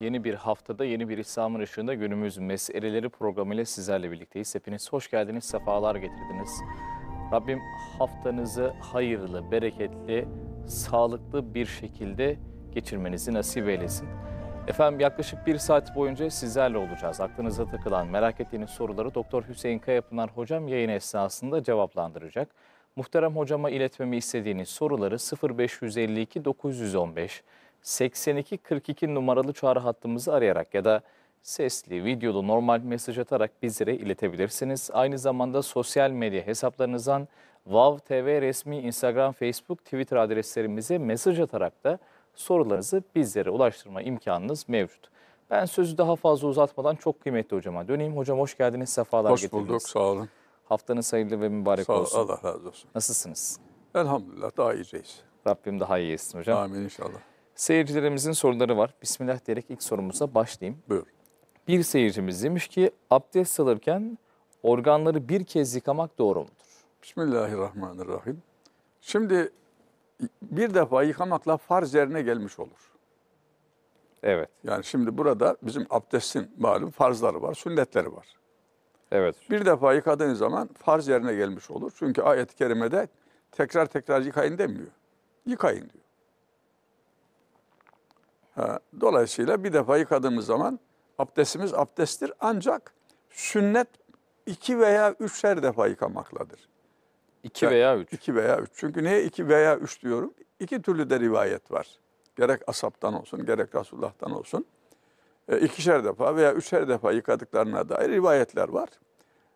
Yeni bir haftada yeni bir İslam'ın ışığında günümüz meseleleri programıyla sizlerle birlikteyiz. Hepiniz hoş geldiniz, sefalar getirdiniz. Rabbim haftanızı hayırlı, bereketli, sağlıklı bir şekilde geçirmenizi nasip eylesin. Efendim yaklaşık bir saat boyunca sizlerle olacağız. Aklınıza takılan, merak ettiğiniz soruları Doktor Hüseyin Kayapınar hocam yayın esnasında cevaplandıracak. Muhterem hocama iletmemi istediğiniz soruları 0552 915 8242 numaralı çağrı hattımızı arayarak ya da sesli, videolu, normal mesaj atarak bizlere iletebilirsiniz. Aynı zamanda sosyal medya hesaplarınızdan Vav TV resmi Instagram, Facebook, Twitter adreslerimize mesaj atarak da sorularınızı bizlere ulaştırma imkanınız mevcut. Ben sözü daha fazla uzatmadan çok kıymetli hocama döneyim. Hocam hoş geldiniz, sefalar hoş getirdiniz. Hoş bulduk, sağ olun. Haftanız hayırlı ve mübarek sağ olsun. Allah razı olsun. Nasılsınız? Elhamdülillah daha iyiceyiz. Rabbim daha iyi etsin hocam. Amin inşallah. Seyircilerimizin soruları var. Bismillah diyerek ilk sorumuza başlayayım. Buyur. Bir seyircimiz demiş ki abdest alırken organları bir kez yıkamak doğru mudur? Bismillahirrahmanirrahim. Şimdi bir defa yıkamakla farz yerine gelmiş olur. Evet. Yani şimdi burada bizim abdestin malum farzları var, sünnetleri var. Evet. Bir defa yıkadığın zaman farz yerine gelmiş olur. Çünkü ayet-i kerimede tekrar tekrar yıkayın demiyor. Yıkayın diyor dolayısıyla bir defa yıkadığımız zaman abdestimiz abdesttir ancak sünnet iki veya üçer defa yıkamaktadır. İki yani, veya üç. İki veya üç. Çünkü niye iki veya üç diyorum? İki türlü de rivayet var. Gerek asaptan olsun, gerek Resulullah'tan olsun. E, ikişer defa veya üçer defa yıkadıklarına dair rivayetler var.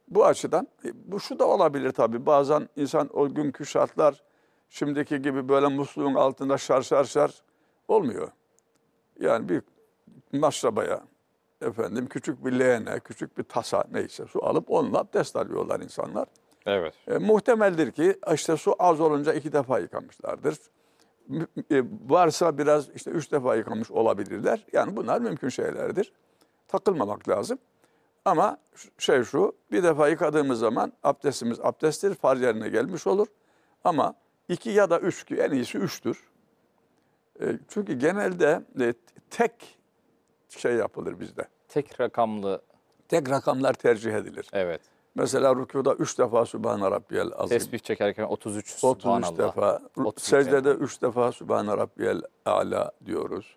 Bu açıdan, e, bu şu da olabilir tabii. Bazen insan o günkü şartlar şimdiki gibi böyle musluğun altında şar şar şar olmuyor. Yani bir masrabaya, efendim küçük bir leğene, küçük bir tasa neyse su alıp onunla abdest alıyorlar insanlar. Evet. E, muhtemeldir ki işte su az olunca iki defa yıkamışlardır. E, varsa biraz işte üç defa yıkamış olabilirler. Yani bunlar mümkün şeylerdir. Takılmamak lazım. Ama şey şu, bir defa yıkadığımız zaman abdestimiz abdesttir, farz yerine gelmiş olur. Ama iki ya da üç ki en iyisi üçtür. E, çünkü genelde e, tek şey yapılır bizde. Tek rakamlı. Tek rakamlar tercih edilir. Evet. Mesela rükuda üç defa Sübhane Rabbiyel Azim. Tesbih çekerken 33 Sübhanallah. 33 defa. 33 secdede üç defa Sübhane Rabbiyel Ala diyoruz.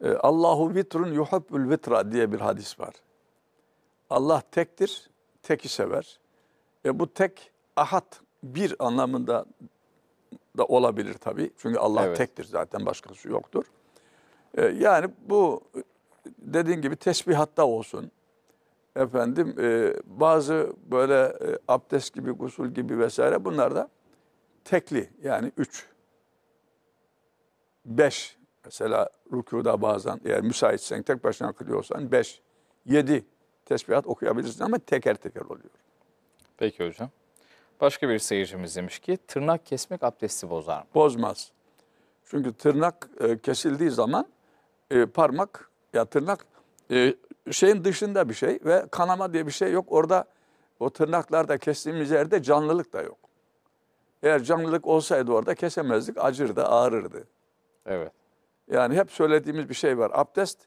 E, Allahu vitrun yuhubbul vitra diye bir hadis var. Allah tektir, teki sever. E bu tek ahat bir anlamında da olabilir tabii. Çünkü Allah evet. tektir zaten başkası şey yoktur. Ee, yani bu dediğin gibi tesbihatta olsun. Efendim e, bazı böyle e, abdest gibi, gusül gibi vesaire bunlar da tekli yani üç. Beş mesela rükuda bazen eğer müsaitsen tek başına kılıyorsan beş. Yedi tesbihat okuyabilirsin ama teker teker oluyor. Peki hocam. Başka bir seyircimiz demiş ki tırnak kesmek abdesti bozar mı? Bozmaz. Çünkü tırnak e, kesildiği zaman e, parmak ya tırnak e, şeyin dışında bir şey ve kanama diye bir şey yok. Orada o tırnaklarda kestiğimiz yerde canlılık da yok. Eğer canlılık olsaydı orada kesemezdik, acırdı, ağrırdı. Evet. Yani hep söylediğimiz bir şey var. Abdest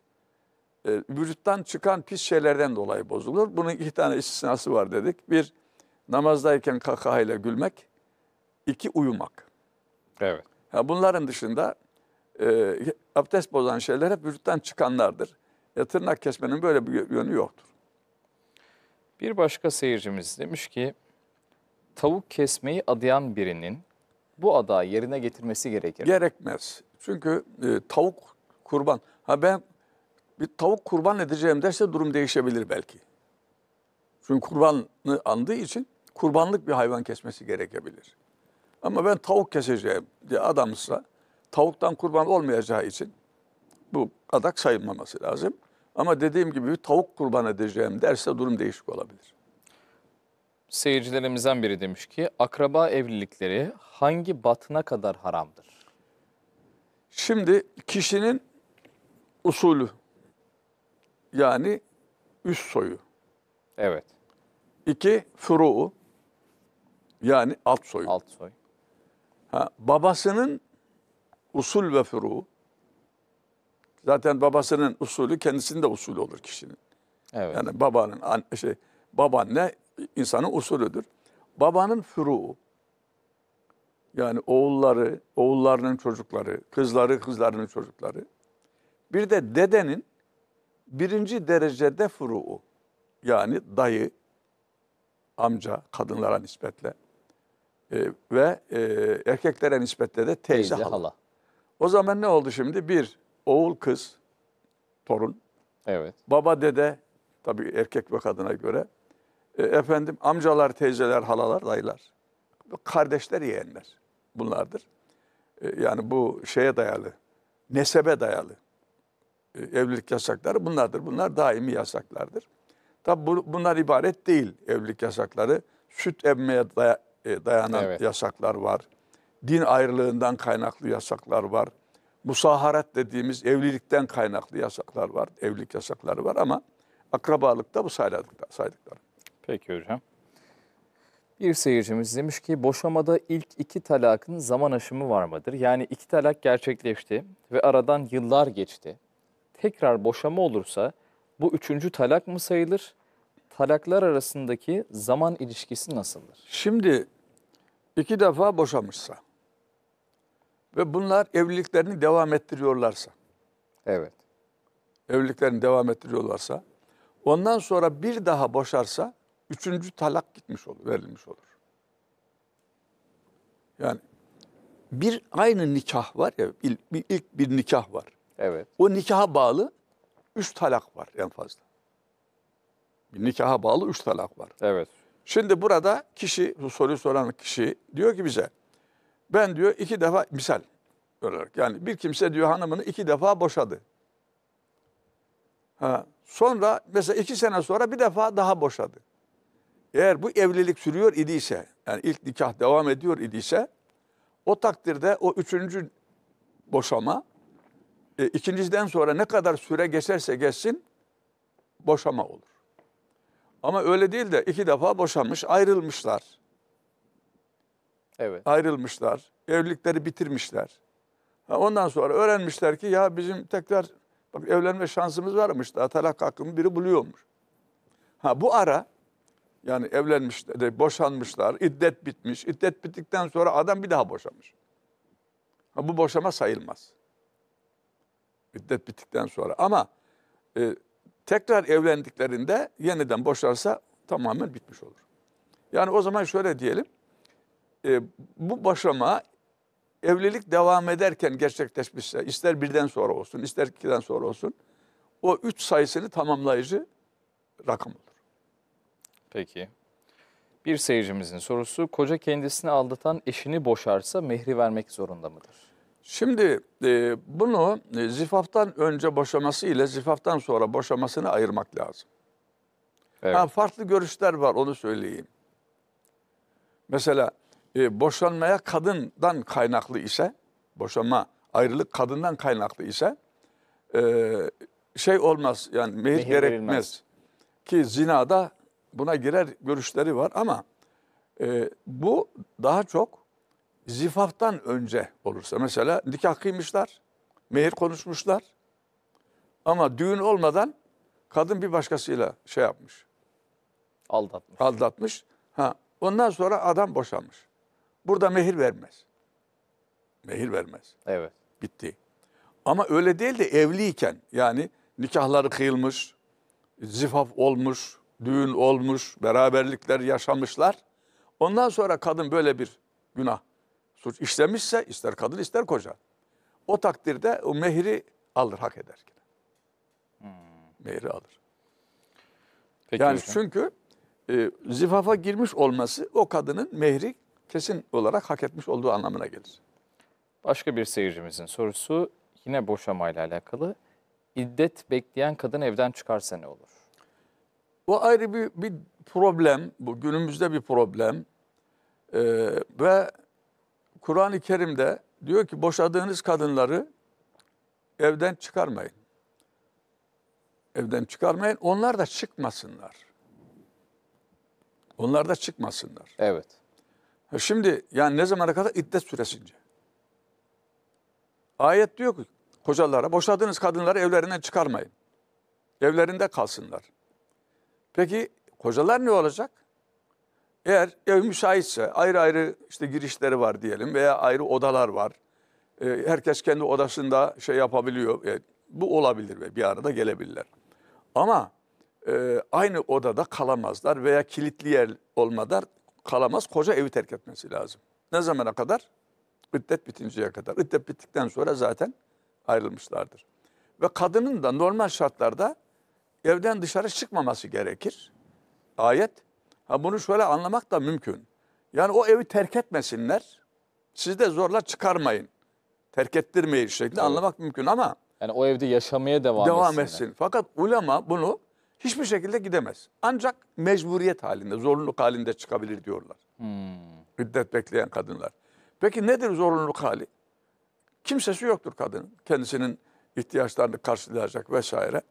e, vücuttan çıkan pis şeylerden dolayı bozulur. Bunun iki tane istisnası var dedik. Bir, namazdayken kakahayla gülmek, iki uyumak. Evet. Ha, bunların dışında e, abdest bozan şeyler hep vücuttan çıkanlardır. E, tırnak kesmenin böyle bir yönü yoktur. Bir başka seyircimiz demiş ki, tavuk kesmeyi adayan birinin bu adağı yerine getirmesi gerekir. Gerekmez. Çünkü e, tavuk kurban. Ha ben bir tavuk kurban edeceğim derse durum değişebilir belki. Çünkü kurbanı andığı için kurbanlık bir hayvan kesmesi gerekebilir. Ama ben tavuk keseceğim diye adamsa tavuktan kurban olmayacağı için bu adak sayılmaması lazım. Ama dediğim gibi bir tavuk kurban edeceğim derse durum değişik olabilir. Seyircilerimizden biri demiş ki akraba evlilikleri hangi batına kadar haramdır? Şimdi kişinin usulü yani üst soyu. Evet. İki furu'u yani alt soy. Alt soy. Ha, babasının usul ve furu. Zaten babasının usulü kendisinin de usulü olur kişinin. Evet. Yani babanın şey babaanne insanın usulüdür. Babanın furu. Yani oğulları, oğullarının çocukları, kızları, kızlarının çocukları. Bir de dedenin birinci derecede furu, Yani dayı, amca kadınlara nispetle. E, ve e, erkeklere nispetle de teyze, teyze hala. hala. O zaman ne oldu şimdi? Bir, oğul kız, torun. Evet. Baba dede, tabii erkek ve kadına göre. E, efendim amcalar, teyzeler, halalar, dayılar. Kardeşler, yeğenler bunlardır. E, yani bu şeye dayalı, nesebe dayalı e, evlilik yasakları bunlardır. Bunlar daimi yasaklardır. Tabi bu, bunlar ibaret değil evlilik yasakları. Süt emmeye daya, e, dayanan evet. yasaklar var. Din ayrılığından kaynaklı yasaklar var. musaharet dediğimiz evlilikten kaynaklı yasaklar var. Evlilik yasakları var ama akrabalıkta bu saydıklar. saydıklar. Peki hocam. Bir seyircimiz demiş ki boşamada ilk iki talakın zaman aşımı var mıdır? Yani iki talak gerçekleşti ve aradan yıllar geçti. Tekrar boşama olursa bu üçüncü talak mı sayılır? Talaklar arasındaki zaman ilişkisi nasıldır? Şimdi iki defa boşamışsa ve bunlar evliliklerini devam ettiriyorlarsa, Evet. evliliklerini devam ettiriyorlarsa, ondan sonra bir daha boşarsa üçüncü talak gitmiş olur, verilmiş olur. Yani bir aynı nikah var ya, ilk bir nikah var. Evet. O nikaha bağlı üç talak var en fazla. Bir nikaha bağlı üç talak var. Evet. Şimdi burada kişi, bu soruyu soran kişi diyor ki bize, ben diyor iki defa, misal olarak yani bir kimse diyor hanımını iki defa boşadı. Ha, sonra mesela iki sene sonra bir defa daha boşadı. Eğer bu evlilik sürüyor idiyse, yani ilk nikah devam ediyor idiyse, o takdirde o üçüncü boşama, e, ikinciden sonra ne kadar süre geçerse geçsin, boşama olur. Ama öyle değil de iki defa boşanmış, ayrılmışlar. Evet. Ayrılmışlar, evlilikleri bitirmişler. ondan sonra öğrenmişler ki ya bizim tekrar bak evlenme şansımız varmış da talak hakkını biri buluyormuş. Ha bu ara yani evlenmişler, boşanmışlar, iddet bitmiş. İddet bittikten sonra adam bir daha boşamış. Ha, bu boşama sayılmaz. İddet bittikten sonra ama e, Tekrar evlendiklerinde yeniden boşarsa tamamen bitmiş olur. Yani o zaman şöyle diyelim. E, bu boşama evlilik devam ederken gerçekleşmişse ister birden sonra olsun ister ikiden sonra olsun o üç sayısını tamamlayıcı rakam olur. Peki. Bir seyircimizin sorusu koca kendisini aldatan eşini boşarsa mehri vermek zorunda mıdır? Şimdi e, bunu e, zifaftan önce boşaması ile zifaftan sonra boşamasını ayırmak lazım. Evet. Ha, farklı görüşler var onu söyleyeyim. Mesela e, boşanmaya kadından kaynaklı ise, boşanma ayrılık kadından kaynaklı ise e, şey olmaz yani mehir, mehir gerekmez. Verilmez. Ki zinada buna girer görüşleri var ama e, bu daha çok zifaftan önce olursa mesela nikah kıymışlar, mehir konuşmuşlar ama düğün olmadan kadın bir başkasıyla şey yapmış. Aldatmış. Aldatmış. Ha, ondan sonra adam boşanmış. Burada mehir vermez. Mehir vermez. Evet. Bitti. Ama öyle değil de evliyken yani nikahları kıyılmış, zifaf olmuş, düğün olmuş, beraberlikler yaşamışlar. Ondan sonra kadın böyle bir günah suç işlemişse ister kadın ister koca. O takdirde o mehri alır hak eder. Hmm. Mehri alır. Peki yani hocam. çünkü e, zifafa girmiş olması o kadının mehri kesin olarak hak etmiş olduğu anlamına gelir. Başka bir seyircimizin sorusu yine boşamayla alakalı. İddet bekleyen kadın evden çıkarsa ne olur? Bu ayrı bir, bir problem. Bu günümüzde bir problem. Ee, ve Kur'an-ı Kerim'de diyor ki boşadığınız kadınları evden çıkarmayın. Evden çıkarmayın. Onlar da çıkmasınlar. Onlar da çıkmasınlar. Evet. Şimdi yani ne zamana kadar? İddet süresince. Ayet diyor ki kocalara boşadığınız kadınları evlerinden çıkarmayın. Evlerinde kalsınlar. Peki kocalar ne olacak? Eğer ev müsaitse ayrı ayrı işte girişleri var diyelim veya ayrı odalar var. E, herkes kendi odasında şey yapabiliyor. E, bu olabilir ve bir arada gelebilirler. Ama e, aynı odada kalamazlar veya kilitli yer olmadan kalamaz. Koca evi terk etmesi lazım. Ne zamana kadar? İddet bitinceye kadar. İddet bittikten sonra zaten ayrılmışlardır. Ve kadının da normal şartlarda evden dışarı çıkmaması gerekir. Ayet Ha bunu şöyle anlamak da mümkün. Yani o evi terk etmesinler. Siz de zorla çıkarmayın. Terk ettirmeyin şeklinde evet. anlamak mümkün ama yani o evde yaşamaya devam, devam etsin. etsin. Fakat ulema bunu hiçbir şekilde gidemez. Ancak mecburiyet halinde, zorunluluk halinde çıkabilir diyorlar. Hmm. Müddet bekleyen kadınlar. Peki nedir zorunluluk hali? Kimsesi yoktur kadının. Kendisinin ihtiyaçlarını karşılayacak vesaire.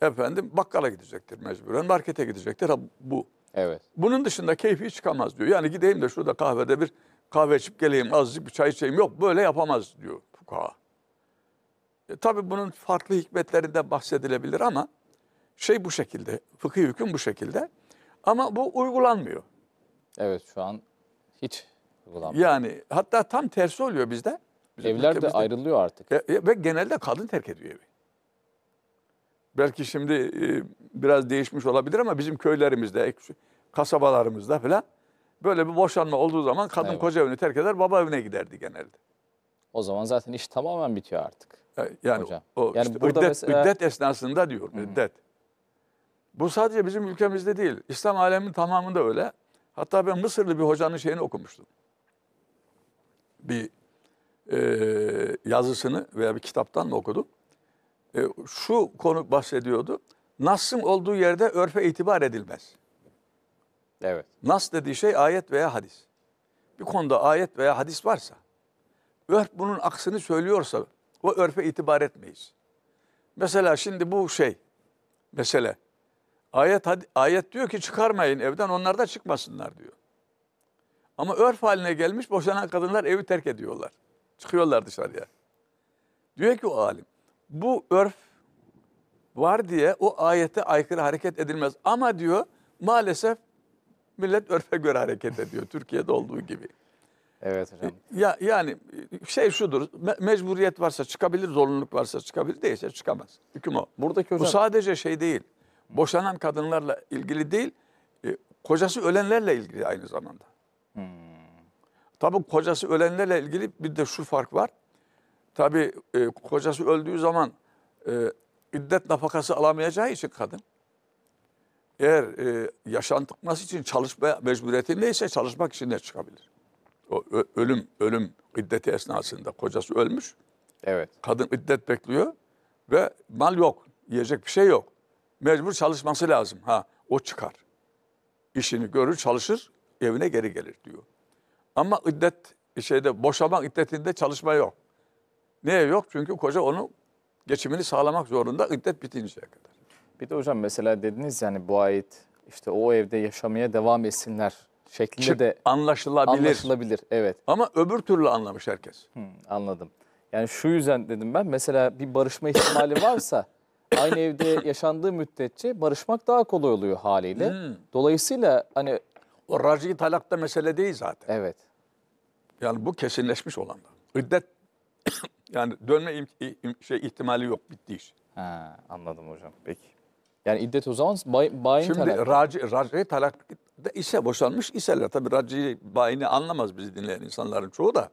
Efendim bakkala gidecektir mecburen, markete gidecektir. Ha, bu Evet. Bunun dışında keyfi çıkamaz diyor. Yani gideyim de şurada kahvede bir kahve içip geleyim, azıcık bir çay içeyim. Yok böyle yapamaz diyor fukaha. E, tabii bunun farklı hikmetlerinden bahsedilebilir ama şey bu şekilde, fıkhi hüküm bu şekilde. Ama bu uygulanmıyor. Evet şu an hiç uygulanmıyor. Yani hatta tam tersi oluyor bizde. Bizim Evler de ayrılıyor artık. E, e, ve genelde kadın terk ediyor evi. Belki şimdi e, biraz değişmiş olabilir ama bizim köylerimizde, kasabalarımızda falan böyle bir boşanma olduğu zaman kadın Eyvallah. koca evini terk eder, baba evine giderdi genelde. O zaman zaten iş tamamen bitiyor artık. E, yani hocam. o yani işte burada mesela... iddet esnasında diyor, Hı -hı. Bu sadece bizim ülkemizde değil. İslam aleminin tamamında öyle. Hatta ben Mısırlı bir hocanın şeyini okumuştum. Bir e, yazısını veya bir kitaptan mı okudum? e, şu konu bahsediyordu. Nas'ın olduğu yerde örfe itibar edilmez. Evet. Nas dediği şey ayet veya hadis. Bir konuda ayet veya hadis varsa, örf bunun aksini söylüyorsa o örfe itibar etmeyiz. Mesela şimdi bu şey, mesele. Ayet, ayet diyor ki çıkarmayın evden onlar da çıkmasınlar diyor. Ama örf haline gelmiş boşanan kadınlar evi terk ediyorlar. Çıkıyorlar dışarıya. Diyor ki o alim bu örf var diye o ayete aykırı hareket edilmez. Ama diyor maalesef millet örfe göre hareket ediyor Türkiye'de olduğu gibi. Evet hocam. Ya, yani şey şudur me mecburiyet varsa çıkabilir, zorunluluk varsa çıkabilir, değilse çıkamaz. Hüküm o. Buradaki hocam... Bu sadece şey değil, boşanan kadınlarla ilgili değil, e, kocası ölenlerle ilgili aynı zamanda. Hmm. Tabii kocası ölenlerle ilgili bir de şu fark var. Tabii e, kocası öldüğü zaman e, iddet nafakası alamayacağı için kadın. Eğer e, yaşantılması için çalışma mecburiyetindeyse çalışmak için de çıkabilir. O ö, ölüm ölüm iddeti esnasında kocası ölmüş. Evet. Kadın iddet bekliyor ve mal yok, yiyecek bir şey yok. Mecbur çalışması lazım. Ha, o çıkar. İşini görür, çalışır, evine geri gelir diyor. Ama iddet şeyde boşamak iddetinde çalışma yok. Niye yok? Çünkü koca onu geçimini sağlamak zorunda iddet bitinceye kadar. Bir de hocam mesela dediniz yani bu ait işte o evde yaşamaya devam etsinler şeklinde Çık, de anlaşılabilir. Anlaşılabilir evet. Ama öbür türlü anlamış herkes. Hmm, anladım. Yani şu yüzden dedim ben mesela bir barışma ihtimali varsa aynı evde yaşandığı müddetçe barışmak daha kolay oluyor haliyle. Hmm. Dolayısıyla hani o raci da mesele değil zaten. Evet. Yani bu kesinleşmiş olan da. İddet yani dönme im- im- şey ihtimali yok bitti iş. Ha, anladım hocam. Peki. Yani iddet o zaman bay, bayin Şimdi talak. raci, raci talak da ise boşanmış iseler. Tabii raci bayini anlamaz bizi dinleyen insanların çoğu da.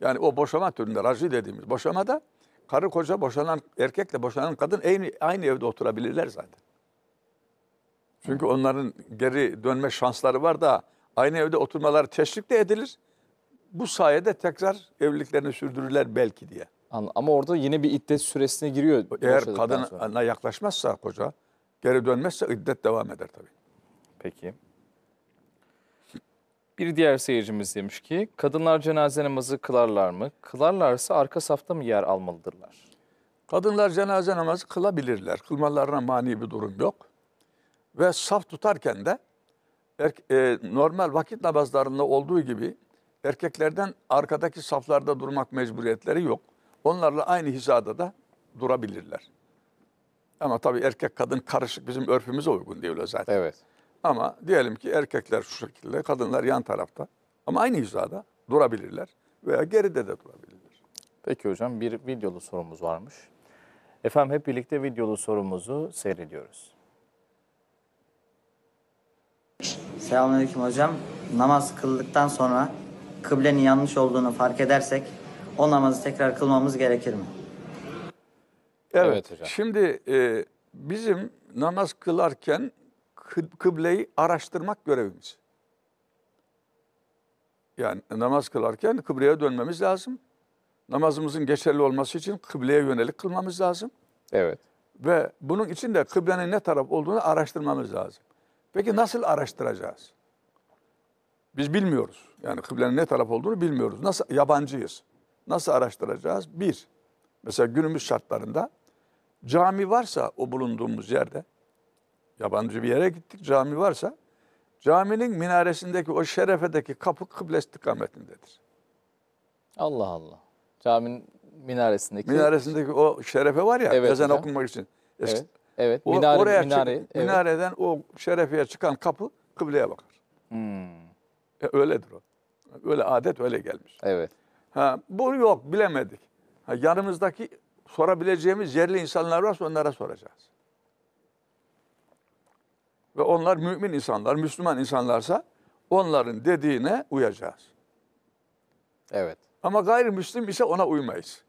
Yani o boşama türünde raci dediğimiz boşamada karı koca boşanan erkekle boşanan kadın aynı, aynı evde oturabilirler zaten. Çünkü onların geri dönme şansları var da aynı evde oturmaları teşvik de edilir bu sayede tekrar evliliklerini sürdürürler belki diye. Ama orada yine bir iddet süresine giriyor. Eğer kadına yaklaşmazsa koca, geri dönmezse iddet devam eder tabii. Peki. Bir diğer seyircimiz demiş ki, kadınlar cenaze namazı kılarlar mı? Kılarlarsa arka safta mı yer almalıdırlar? Kadınlar cenaze namazı kılabilirler. Kılmalarına mani bir durum yok. Ve saf tutarken de e, normal vakit namazlarında olduğu gibi erkeklerden arkadaki saflarda durmak mecburiyetleri yok. Onlarla aynı hizada da durabilirler. Ama tabii erkek kadın karışık bizim örfümüze uygun diyorlar zaten. Evet. Ama diyelim ki erkekler şu şekilde, kadınlar yan tarafta. Ama aynı hizada durabilirler veya geride de durabilirler. Peki hocam bir videolu sorumuz varmış. Efendim hep birlikte videolu sorumuzu seyrediyoruz. Selamünaleyküm hocam. Namaz kıldıktan sonra kıblenin yanlış olduğunu fark edersek o namazı tekrar kılmamız gerekir mi? Evet, evet hocam. Şimdi e, bizim namaz kılarken kı kıbleyi araştırmak görevimiz. Yani namaz kılarken kıbleye dönmemiz lazım. Namazımızın geçerli olması için kıbleye yönelik kılmamız lazım. Evet. Ve bunun için de kıblenin ne taraf olduğunu araştırmamız lazım. Peki nasıl araştıracağız? Biz bilmiyoruz. Yani kıblenin ne taraf olduğunu bilmiyoruz. Nasıl yabancıyız? Nasıl araştıracağız? Bir, mesela günümüz şartlarında cami varsa o bulunduğumuz yerde, yabancı bir yere gittik cami varsa, caminin minaresindeki o şerefedeki kapı kıble istikametindedir. Allah Allah. Caminin minaresindeki... Minaresindeki o şerefe var ya, evet, ezan okunmak için. Eski, evet, evet. O, minare, oraya minare, çık, evet. minareden o şerefeye çıkan kapı kıbleye bakar. Hmm. E, öyledir o. Öyle adet öyle gelmiş. Evet. Ha, bu yok bilemedik. Ha, yanımızdaki sorabileceğimiz yerli insanlar varsa onlara soracağız. Ve onlar mümin insanlar, Müslüman insanlarsa onların dediğine uyacağız. Evet. Ama gayrimüslim ise ona uymayız.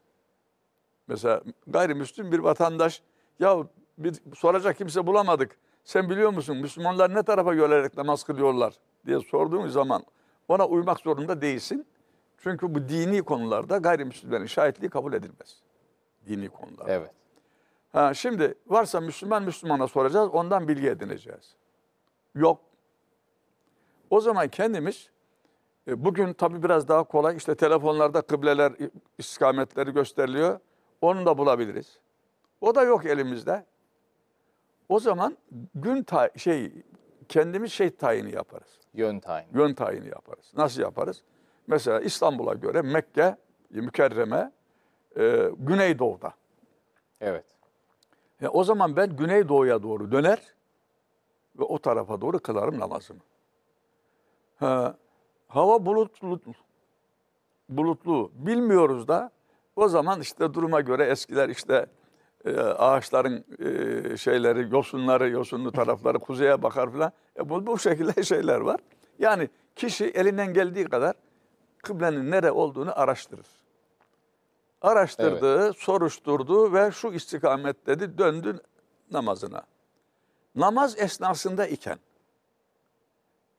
Mesela gayrimüslim bir vatandaş ya bir soracak kimse bulamadık. Sen biliyor musun Müslümanlar ne tarafa yönelerek namaz kılıyorlar? diye sorduğun zaman ona uymak zorunda değilsin. Çünkü bu dini konularda gayrimüslimlerin şahitliği kabul edilmez. Dini konularda. Evet. Ha, şimdi varsa Müslüman Müslümana soracağız, ondan bilgi edineceğiz. Yok. O zaman kendimiz e, bugün tabii biraz daha kolay işte telefonlarda kıbleler istikametleri gösteriliyor. Onu da bulabiliriz. O da yok elimizde. O zaman gün şey kendimiz şey tayini yaparız. Yön tayini. Yön tayini yaparız. Nasıl yaparız? Mesela İstanbul'a göre Mekke, Mükerreme e, Güneydoğu'da. Evet. E, o zaman ben Güneydoğu'ya doğru döner ve o tarafa doğru kılarım namazımı. Ha, hava bulutlu, bulutlu bilmiyoruz da o zaman işte duruma göre eskiler işte ee, ağaçların e, şeyleri, yosunları, yosunlu tarafları kuzeye bakar filan. E, bu, bu şekilde şeyler var. Yani kişi elinden geldiği kadar kıblenin nere olduğunu araştırır. araştırdığı, evet. soruşturdu ve şu istikamet dedi döndü namazına. Namaz esnasında iken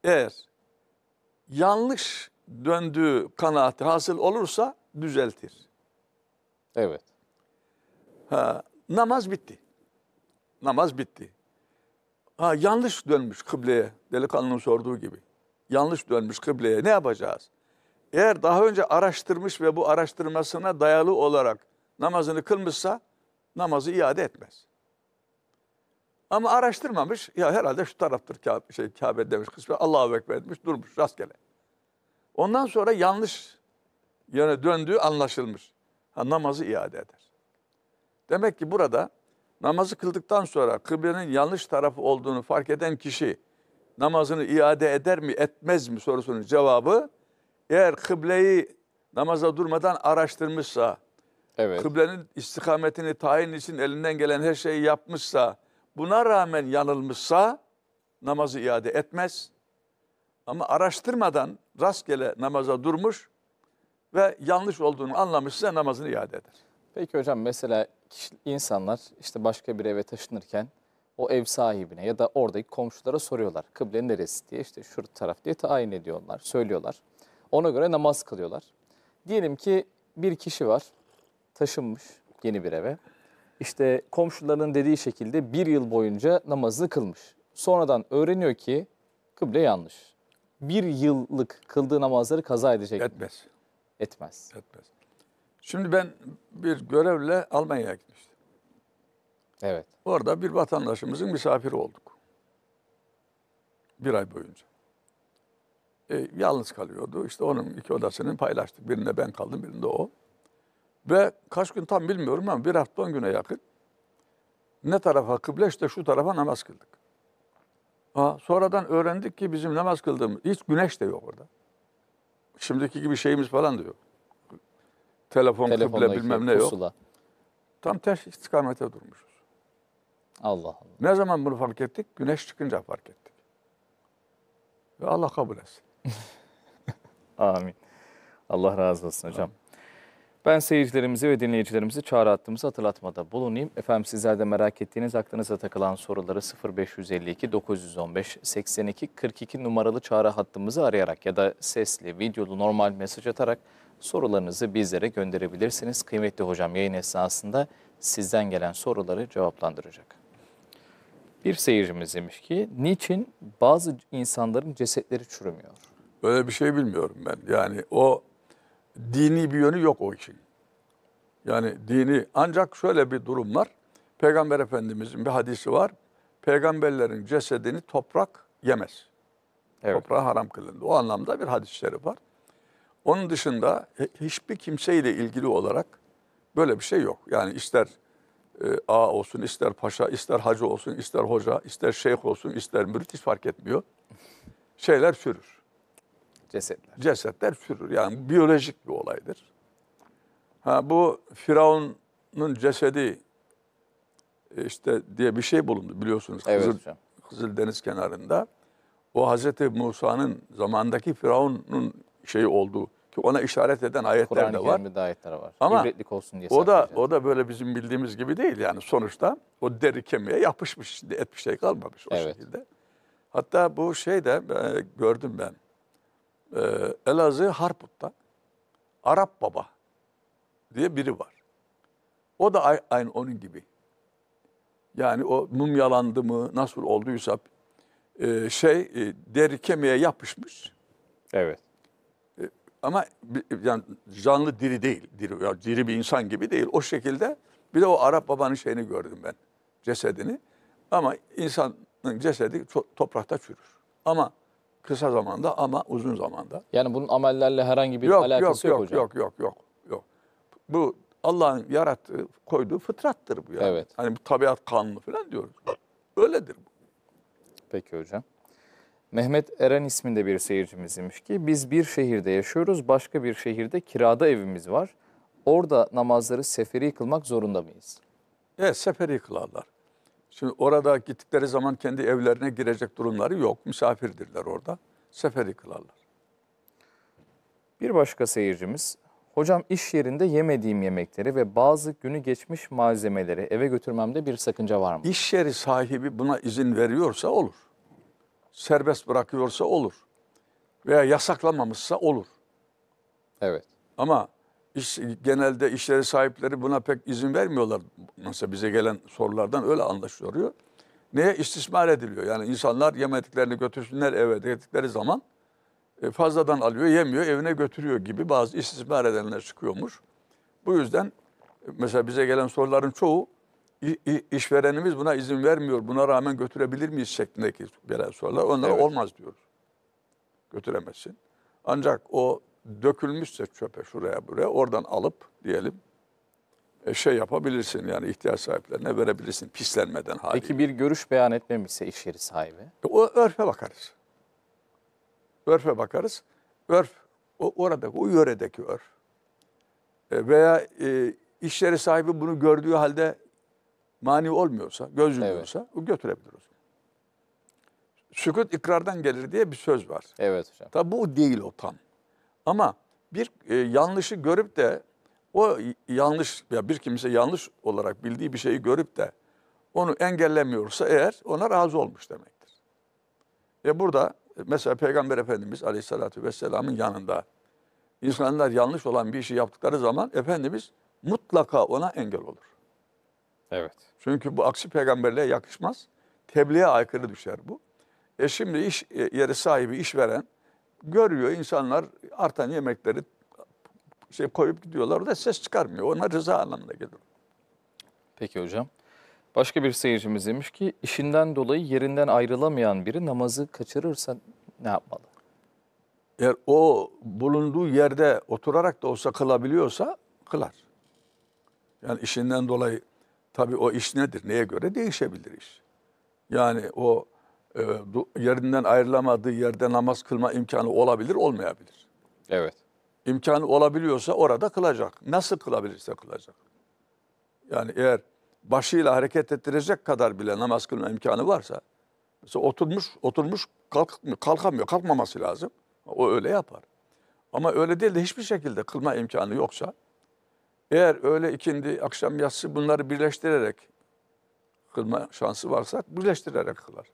eğer yanlış döndüğü kanaati hasıl olursa düzeltir. Evet. Ha, Namaz bitti. Namaz bitti. Ha yanlış dönmüş kıbleye delikanlının sorduğu gibi. Yanlış dönmüş kıbleye ne yapacağız? Eğer daha önce araştırmış ve bu araştırmasına dayalı olarak namazını kılmışsa namazı iade etmez. Ama araştırmamış. Ya herhalde şu taraftır Kabe, şey, Kabe demiş kısmen. Allahu Ekber etmiş durmuş rastgele. Ondan sonra yanlış yöne döndüğü anlaşılmış. Ha, namazı iade eder. Demek ki burada namazı kıldıktan sonra kıblenin yanlış tarafı olduğunu fark eden kişi namazını iade eder mi etmez mi sorusunun cevabı eğer kıbleyi namaza durmadan araştırmışsa, evet. kıblenin istikametini tayin için elinden gelen her şeyi yapmışsa, buna rağmen yanılmışsa namazı iade etmez. Ama araştırmadan rastgele namaza durmuş ve yanlış olduğunu anlamışsa namazını iade eder. Peki hocam mesela kişi, insanlar işte başka bir eve taşınırken o ev sahibine ya da oradaki komşulara soruyorlar. Kıble neresi diye işte şu taraf diye tayin ediyorlar, söylüyorlar. Ona göre namaz kılıyorlar. Diyelim ki bir kişi var taşınmış yeni bir eve. İşte komşuların dediği şekilde bir yıl boyunca namazını kılmış. Sonradan öğreniyor ki kıble yanlış. Bir yıllık kıldığı namazları kaza edecek Etmez. Mi? Etmez. Etmez. Şimdi ben bir görevle Almanya'ya gitmiştim. Evet. Orada bir vatandaşımızın misafiri olduk. Bir ay boyunca. E, yalnız kalıyordu. İşte onun iki odasını paylaştık. Birinde ben kaldım, birinde o. Ve kaç gün tam bilmiyorum ama bir hafta on güne yakın ne tarafa kıble işte şu tarafa namaz kıldık. Ha, sonradan öğrendik ki bizim namaz kıldığımız hiç güneş de yok orada. Şimdiki gibi şeyimiz falan da yok. Telefon, Telefonla kıble bilmem ne pusula. yok. Tam ters istikamete durmuşuz. Allah Allah. Ne zaman bunu fark ettik? Güneş çıkınca fark ettik. Ve Allah kabul etsin. Amin. Allah razı olsun hocam. Amin. Ben seyircilerimizi ve dinleyicilerimizi çağrı hattımızı hatırlatmada bulunayım. Efendim sizler de merak ettiğiniz aklınıza takılan soruları 0552 915 82 42 numaralı çağrı hattımızı arayarak ya da sesli, videolu normal mesaj atarak sorularınızı bizlere gönderebilirsiniz. Kıymetli hocam yayın esnasında sizden gelen soruları cevaplandıracak. Bir seyircimiz demiş ki niçin bazı insanların cesetleri çürümüyor? Böyle bir şey bilmiyorum ben. Yani o dini bir yönü yok o işin. Yani dini ancak şöyle bir durum var. Peygamber Efendimizin bir hadisi var. Peygamberlerin cesedini toprak yemez. Evet. Toprağa haram kılındı. O anlamda bir hadis-i şerif var. Onun dışında hiçbir kimseyle ilgili olarak böyle bir şey yok. Yani ister e, ağa olsun, ister paşa, ister hacı olsun, ister hoca, ister şeyh olsun, ister mürit hiç fark etmiyor. Şeyler sürür. Cesetler. Cesetler sürür. Yani biyolojik bir olaydır. Ha, bu Firavun'un cesedi e, işte diye bir şey bulundu biliyorsunuz. Evet Kızıl, hocam. Kızıldeniz kenarında. O Hazreti Musa'nın zamandaki Firavun'un şey olduğu ki ona işaret eden ayetler de var. ayetler var. Ama İbretlik olsun diye o da o da böyle bizim bildiğimiz gibi değil yani sonuçta o deri kemiğe yapışmış et bir şey kalmamış o evet. şekilde. Hatta bu şey de e, gördüm ben. E, Elazığ Harput'ta Arap Baba diye biri var. O da aynı onun gibi. Yani o mumyalandı mı nasıl olduysa e, şey e, deri kemiğe yapışmış. Evet. Ama yani canlı diri değil, diri, ya diri bir insan gibi değil. O şekilde bir de o Arap babanın şeyini gördüm ben, cesedini. Ama insanın cesedi toprakta çürür. Ama kısa zamanda ama uzun zamanda. Yani bunun amellerle herhangi bir yok, alakası yok, yok, hocam. Yok, yok, yok, yok. Bu Allah'ın yarattığı, koyduğu fıtrattır bu yani. Evet. Hani bu tabiat kanunu falan diyoruz. Öyledir bu. Peki hocam. Mehmet Eren isminde bir seyircimiz demiş ki biz bir şehirde yaşıyoruz başka bir şehirde kirada evimiz var. Orada namazları seferi kılmak zorunda mıyız? Evet seferi kılarlar. Şimdi orada gittikleri zaman kendi evlerine girecek durumları yok. Misafirdirler orada. Seferi kılarlar. Bir başka seyircimiz, hocam iş yerinde yemediğim yemekleri ve bazı günü geçmiş malzemeleri eve götürmemde bir sakınca var mı? İş yeri sahibi buna izin veriyorsa olur serbest bırakıyorsa olur. Veya yasaklamamışsa olur. Evet. Ama iş, genelde işleri sahipleri buna pek izin vermiyorlar. Mesela bize gelen sorulardan öyle anlaşılıyor. Neye istismar ediliyor? Yani insanlar yemediklerini götürsünler eve dedikleri zaman e, fazladan alıyor, yemiyor, evine götürüyor gibi bazı istismar edenler çıkıyormuş. Bu yüzden e, mesela bize gelen soruların çoğu işverenimiz buna izin vermiyor. Buna rağmen götürebilir miyiz şeklindeki gelen sorular. Onlara evet. olmaz diyoruz. Götüremezsin. Ancak o dökülmüşse çöpe şuraya buraya oradan alıp diyelim e, şey yapabilirsin yani ihtiyaç sahiplerine verebilirsin pislenmeden haliyle. Peki bir görüş beyan etmemişse iş yeri sahibi? E, o örfe bakarız. Örfe bakarız. Örf, o oradaki, o yöredeki örf. E, veya e, iş yeri sahibi bunu gördüğü halde mani olmuyorsa, göz yumuyorsa evet. götürebilir o zaman. Sükut ikrardan gelir diye bir söz var. Evet hocam. Tabi bu değil o tam. Ama bir e, yanlışı görüp de o yanlış ya bir kimse yanlış olarak bildiği bir şeyi görüp de onu engellemiyorsa eğer ona razı olmuş demektir. Ve burada e, mesela Peygamber Efendimiz Aleyhisselatü Vesselam'ın yanında insanlar yanlış olan bir işi yaptıkları zaman Efendimiz mutlaka ona engel olur. Evet. Çünkü bu aksi peygamberliğe yakışmaz. Tebliğe aykırı düşer bu. E şimdi iş e, yeri sahibi, işveren görüyor insanlar artan yemekleri şey koyup gidiyorlar. O da ses çıkarmıyor. Ona rıza anlamına gelir. Peki hocam. Başka bir seyircimiz demiş ki işinden dolayı yerinden ayrılamayan biri namazı kaçırırsa ne yapmalı? Eğer o bulunduğu yerde oturarak da olsa kılabiliyorsa kılar. Yani işinden dolayı Tabii o iş nedir? Neye göre değişebilir iş? Yani o e, yerinden ayrılamadığı yerde namaz kılma imkanı olabilir, olmayabilir. Evet. İmkanı olabiliyorsa orada kılacak. Nasıl kılabilirse kılacak. Yani eğer başıyla hareket ettirecek kadar bile namaz kılma imkanı varsa, mesela oturmuş, oturmuş kalk, kalkamıyor, kalkmaması lazım. O öyle yapar. Ama öyle değil de hiçbir şekilde kılma imkanı yoksa, eğer öğle, ikindi, akşam yatsı bunları birleştirerek kılma şansı varsa birleştirerek kılar.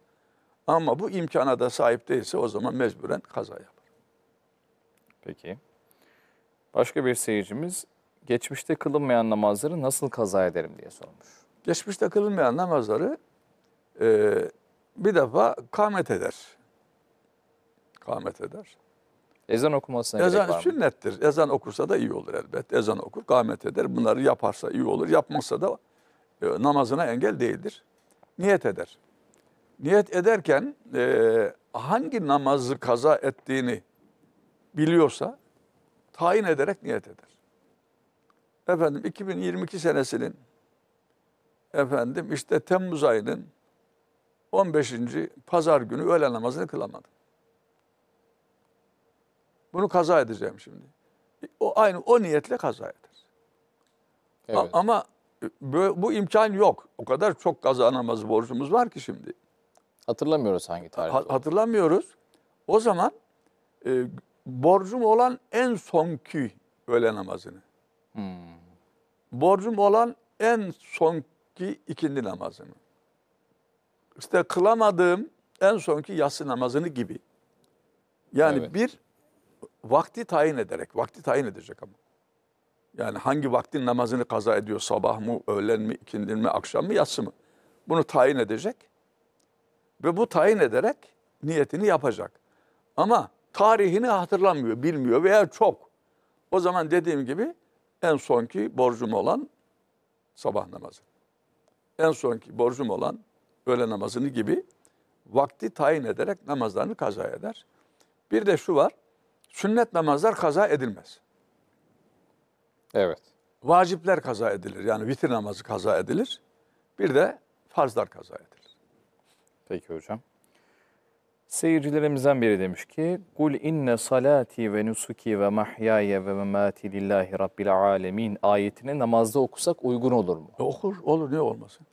Ama bu imkana da sahip değilse o zaman mecburen kaza yapar. Peki. Başka bir seyircimiz geçmişte kılınmayan namazları nasıl kaza ederim diye sormuş. Geçmişte kılınmayan namazları e, bir defa kamet eder. Kamet eder. Ezan okumasına Ezan gerek var mı? sünnettir. Ezan okursa da iyi olur elbet. Ezan okur, kâhmet eder. Bunları yaparsa iyi olur. Yapmazsa da e, namazına engel değildir. Niyet eder. Niyet ederken e, hangi namazı kaza ettiğini biliyorsa tayin ederek niyet eder. Efendim 2022 senesinin efendim işte Temmuz ayının 15. pazar günü öğle namazını kılamadım. Bunu kaza edeceğim şimdi. O aynı o niyetle kaza eder. Evet. ama e, bu, bu imkan yok. O kadar çok kaza namazı borcumuz var ki şimdi. Hatırlamıyoruz hangi tarih. Ha, hatırlamıyoruz. O zaman e, borcum olan en sonki öğle namazını. Hmm. Borcum olan en sonki ikindi namazını. İşte kılamadığım en sonki yatsı namazını gibi. Yani evet. bir vakti tayin ederek, vakti tayin edecek ama. Yani hangi vaktin namazını kaza ediyor, sabah mı, öğlen mi, ikindi mi, akşam mı, yatsı mı? Bunu tayin edecek ve bu tayin ederek niyetini yapacak. Ama tarihini hatırlamıyor, bilmiyor veya çok. O zaman dediğim gibi en sonki borcum olan sabah namazı. En sonki borcum olan öğle namazını gibi vakti tayin ederek namazlarını kaza eder. Bir de şu var, Sünnet namazlar kaza edilmez. Evet. Vacipler kaza edilir. Yani vitir namazı kaza edilir. Bir de farzlar kaza edilir. Peki hocam. Seyircilerimizden biri demiş ki Kul inne salati ve nusuki ve mahyaye ve memati lillahi rabbil alemin ayetini namazda okusak uygun olur mu? E, okur, olur. Niye olmasın?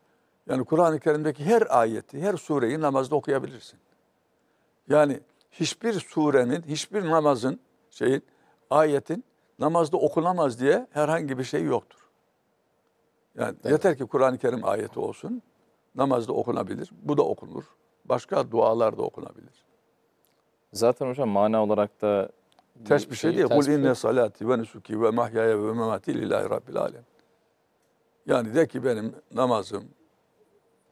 Yani Kur'an-ı Kerim'deki her ayeti, her sureyi namazda okuyabilirsin. Yani hiçbir surenin, hiçbir namazın, şeyin, ayetin namazda okunamaz diye herhangi bir şey yoktur. Yani evet. yeter ki Kur'an-ı Kerim ayeti olsun. Namazda okunabilir. Bu da okunur. Başka dualar da okunabilir. Zaten hocam mana olarak da ters bir şey değil. Kul inne şey. salati ve nusuki ve mahyaya ve memati lillahi rabbil alem. Yani de ki benim namazım,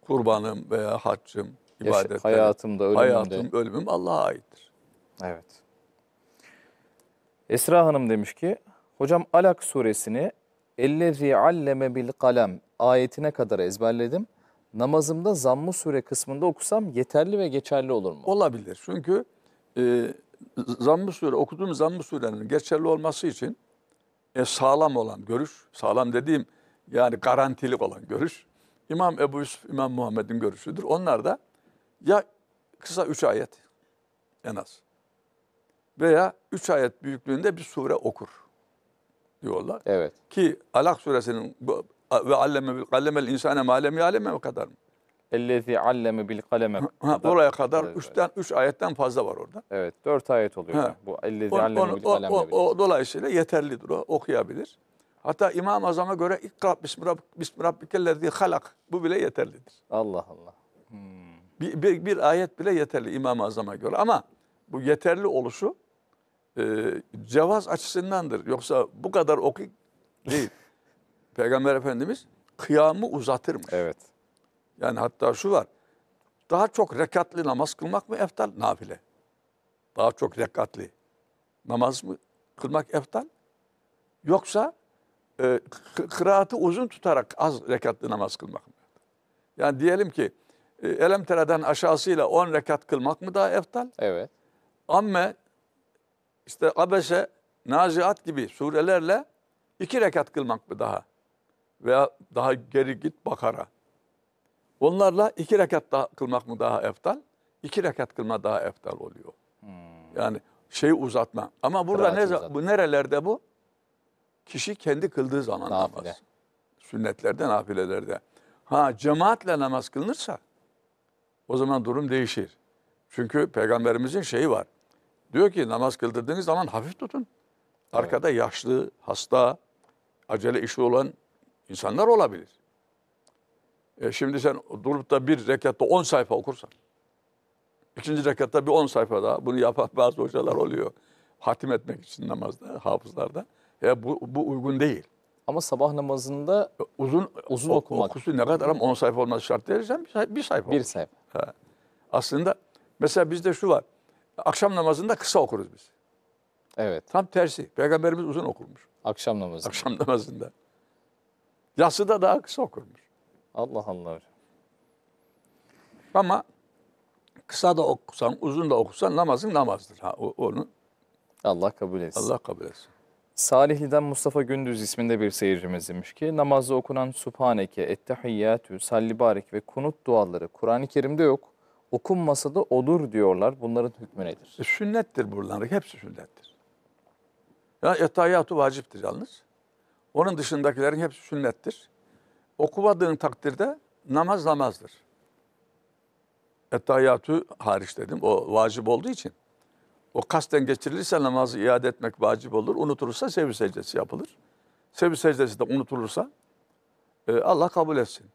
kurbanım veya haccım, ibadetlerim. Hayatımda, ölümümde. Hayatım, ölümüm Allah'a aittir. Evet. Esra Hanım demiş ki, Hocam Alak suresini Ellezî alleme bil kalem ayetine kadar ezberledim. Namazımda zammı sure kısmında okusam yeterli ve geçerli olur mu? Olabilir. Çünkü e, zammı sure, okuduğum zammı surenin geçerli olması için e, sağlam olan görüş, sağlam dediğim yani garantilik olan görüş, İmam Ebu Yusuf, İmam Muhammed'in görüşüdür. Onlar da ya kısa üç ayet en az veya üç ayet büyüklüğünde bir sure okur diyorlar. Evet. Ki Alak suresinin ve alleme bil kalemel insane malemi aleme o kadar mı? Ellezi alleme bil kaleme. Ha, oraya kadar evet. üçten, üç ayetten fazla var orada. Evet dört ayet oluyor. Ha. Bu ellezi alleme bil kaleme. O, o, o, dolayısıyla yeterlidir o okuyabilir. Hatta İmam-ı Azam'a göre ikra bismi rabbikellezi halak bu bile yeterlidir. Allah Allah. Hmm. Bir, bir, bir ayet bile yeterli İmam-ı Azam'a göre ama bu yeterli oluşu e, cevaz açısındandır. Yoksa bu kadar okuyup değil. Peygamber Efendimiz kıyamı uzatırmış. Evet. Yani hatta şu var. Daha çok rekatli namaz kılmak mı eftal? Nafile. Daha çok rekatli namaz mı kılmak eftal? Yoksa e, kıraatı uzun tutarak az rekatli namaz kılmak mı? Yani diyelim ki e, Elemtereden aşağısıyla 10 rekat kılmak mı daha eftal? Evet. Amme işte abese, naziat gibi surelerle iki rekat kılmak mı daha? Veya daha geri git bakara. Onlarla iki rekat daha kılmak mı daha eftal? İki rekat kılma daha eftal oluyor. Hmm. Yani şeyi uzatma. Ama burada Kıraati ne bu nerelerde bu? Kişi kendi kıldığı zaman Nafile. namaz. Sünnetlerde, nafilelerde. Ha cemaatle namaz kılınırsa o zaman durum değişir. Çünkü peygamberimizin şeyi var. Diyor ki namaz kıldırdığınız zaman hafif tutun. Arkada evet. yaşlı, hasta, acele işi olan insanlar olabilir. E şimdi sen durup da bir rekatta on sayfa okursan, ikinci rekatta bir on sayfa daha bunu yapan bazı hocalar oluyor. Hatim etmek için namazda, hafızlarda. e bu, bu uygun değil. Ama sabah namazında uzun uzun o, okumak. Okusu ne kadar ama 10 sayfa olması şart değil. Sen bir sayfa. Bir sayfa. Bir sayfa. Ha. Aslında mesela bizde şu var. Akşam namazında kısa okuruz biz. Evet. Tam tersi. Peygamberimiz uzun okurmuş. Akşam namazında. Akşam namazında. Yatsıda daha kısa okurmuş. Allah Allah. Ama kısa da okusan, uzun da okusan namazın namazdır. Ha, onu Allah kabul etsin. Allah kabul etsin. Salihli'den Mustafa Gündüz isminde bir seyircimiz demiş ki namazda okunan Subhaneke, Ettehiyyatü, Sallibarik ve Kunut duaları Kur'an-ı Kerim'de yok. Okunmasa da olur diyorlar. Bunların hükmü nedir? E, sünnettir bunlar. Hepsi sünnettir. Ya Ettehiyyatü vaciptir yalnız. Onun dışındakilerin hepsi sünnettir. Okumadığın takdirde namaz namazdır. Ettehiyyatü hariç dedim. O vacip olduğu için. O kasten geçirilirse namazı iade etmek vacip olur. Unutulursa sevgi secdesi yapılır. Sevgi secdesi de unutulursa e, Allah kabul etsin.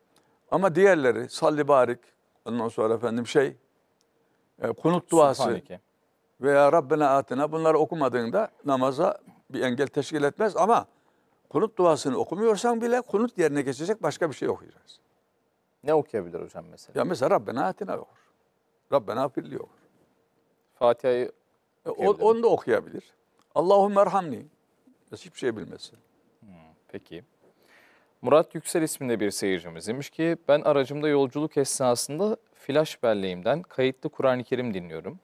Ama diğerleri salli barik, ondan sonra efendim şey, e, kunut duası veya Rabbena atina bunları okumadığında namaza bir engel teşkil etmez ama kunut duasını okumuyorsan bile kunut yerine geçecek başka bir şey okuyacağız. Ne okuyabilir hocam mesela? Ya mesela Rabbena atina okur. Rabbena firli okur. Fatiha'yı o, onu da okuyabilir. Allahu merhamni. Hiçbir şey bilmesin. peki. Murat Yüksel isminde bir seyircimiz demiş ki ben aracımda yolculuk esnasında flash belleğimden kayıtlı Kur'an-ı Kerim dinliyorum.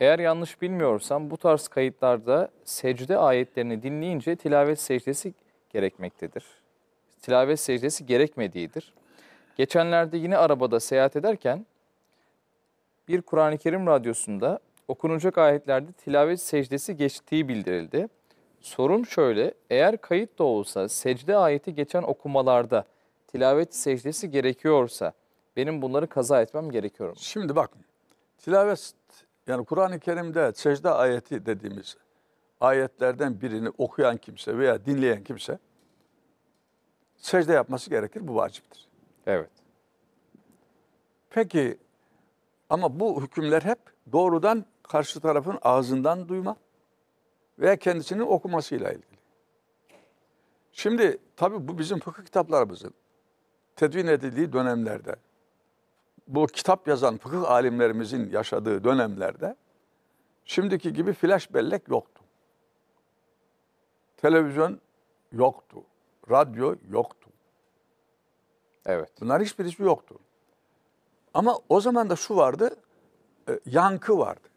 Eğer yanlış bilmiyorsam bu tarz kayıtlarda secde ayetlerini dinleyince tilavet secdesi gerekmektedir. Tilavet secdesi gerekmediğidir. Geçenlerde yine arabada seyahat ederken bir Kur'an-ı Kerim radyosunda okunacak ayetlerde tilavet secdesi geçtiği bildirildi. Sorum şöyle, eğer kayıt da olsa secde ayeti geçen okumalarda tilavet secdesi gerekiyorsa benim bunları kaza etmem gerekiyor mu? Şimdi bak, tilavet yani Kur'an-ı Kerim'de secde ayeti dediğimiz ayetlerden birini okuyan kimse veya dinleyen kimse secde yapması gerekir, bu vaciptir. Evet. Peki ama bu hükümler hep doğrudan karşı tarafın ağzından duyma veya kendisinin okumasıyla ilgili. Şimdi tabi bu bizim fıkıh kitaplarımızın tedvin edildiği dönemlerde, bu kitap yazan fıkıh alimlerimizin yaşadığı dönemlerde şimdiki gibi flash bellek yoktu. Televizyon yoktu. Radyo yoktu. Evet. Bunların hiçbirisi yoktu. Ama o zaman da şu vardı, e, yankı vardı.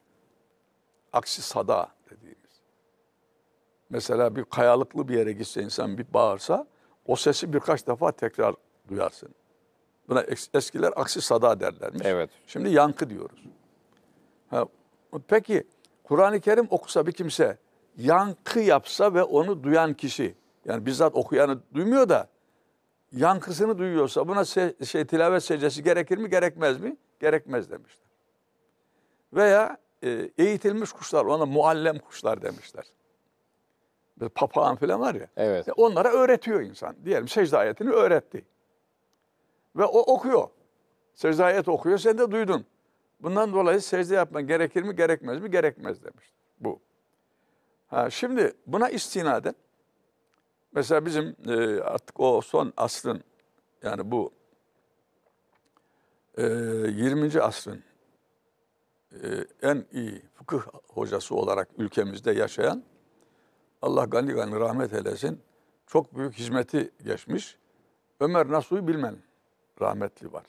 Aksi sada dediğimiz. Mesela bir kayalıklı bir yere gitse insan bir bağırsa o sesi birkaç defa tekrar duyarsın. Buna eskiler aksi sada derlermiş. Evet. Şimdi yankı diyoruz. Ha, peki Kur'an-ı Kerim okusa bir kimse yankı yapsa ve onu duyan kişi yani bizzat okuyanı duymuyor da yankısını duyuyorsa buna se şey tilavet secdesi gerekir mi gerekmez mi? Gerekmez demişler. Veya e, eğitilmiş kuşlar. Ona muallem kuşlar demişler. Böyle papağan falan var ya. Evet. E, onlara öğretiyor insan. Diyelim secde ayetini öğretti. Ve o okuyor. Secde ayet okuyor. Sen de duydun. Bundan dolayı secde yapman gerekir mi, gerekmez mi? Gerekmez demiş. Bu. Ha, şimdi buna istinaden mesela bizim e, artık o son asrın yani bu e, 20. asrın ee, en iyi fıkıh hocası olarak ülkemizde yaşayan Allah gani gani rahmet eylesin çok büyük hizmeti geçmiş Ömer Nasuhi Bilmen rahmetli var.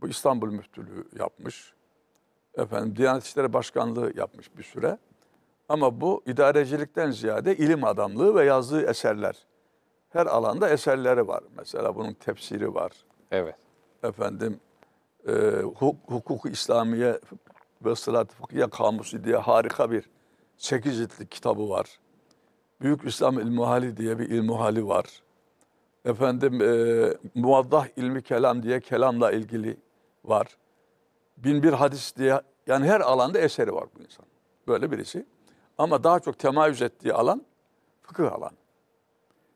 Bu İstanbul Müftülüğü yapmış. Efendim Diyanet İşleri Başkanlığı yapmış bir süre. Ama bu idarecilikten ziyade ilim adamlığı ve yazdığı eserler. Her alanda eserleri var. Mesela bunun tefsiri var. Evet. Efendim e, hukuk, hukuku İslamiye ve Sırat Fıkhiye Kamusu diye harika bir 8 ciltlik kitabı var. Büyük İslam İlmuhali diye bir ilmuhali var. Efendim e, Muvaddah İlmi Kelam diye kelamla ilgili var. Bin bir hadis diye yani her alanda eseri var bu insan. Böyle birisi. Ama daha çok temayüz ettiği alan fıkıh alan.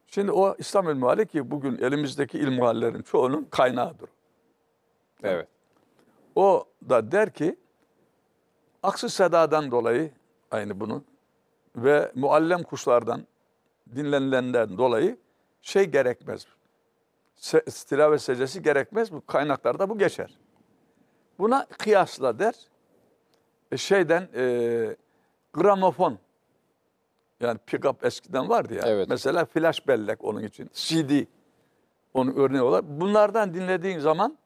Şimdi o İslam ilmihali ki bugün elimizdeki ilmihallerin çoğunun kaynağıdır. Evet. O da der ki Aksı sedadan dolayı aynı bunu ve muallem kuşlardan dinlenilenlerden dolayı şey gerekmez. Se, tilavet secdesi gerekmez. Bu kaynaklarda bu geçer. Buna kıyasla der. E, şeyden e, gramofon yani pickup eskiden vardı ya. Evet. Mesela flash bellek onun için. CD onun örneği olarak. Bunlardan dinlediğin zaman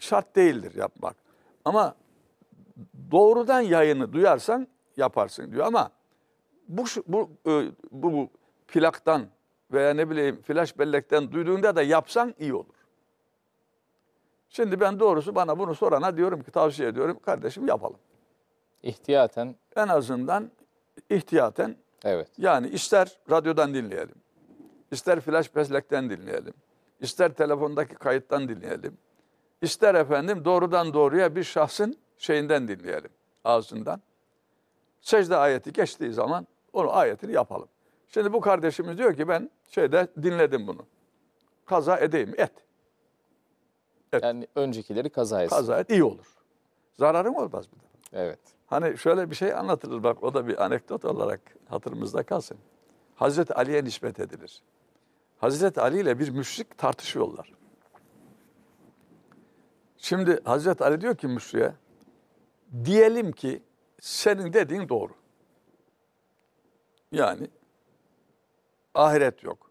şart değildir yapmak. Ama doğrudan yayını duyarsan yaparsın diyor ama bu bu e, bu, bu plaktan veya ne bileyim flash bellekten duyduğunda da yapsan iyi olur. Şimdi ben doğrusu bana bunu sorana diyorum ki tavsiye ediyorum kardeşim yapalım. İhtiyaten. En azından ihtiyaten. Evet. Yani ister radyodan dinleyelim. ister flash bellekten dinleyelim. ister telefondaki kayıttan dinleyelim. ister efendim doğrudan doğruya bir şahsın şeyinden dinleyelim ağzından. Secde ayeti geçtiği zaman onu ayetini yapalım. Şimdi bu kardeşimiz diyor ki ben şeyde dinledim bunu. Kaza edeyim. Et. et. Yani öncekileri kaza etsin. Kaza et iyi olur. Zararım olmaz bir de. Evet. Hani şöyle bir şey anlatılır bak o da bir anekdot olarak hatırımızda kalsın. Hazreti Ali'ye nispet edilir. Hazreti Ali ile bir müşrik tartışıyorlar. Şimdi Hazreti Ali diyor ki müşriye diyelim ki senin dediğin doğru. Yani ahiret yok,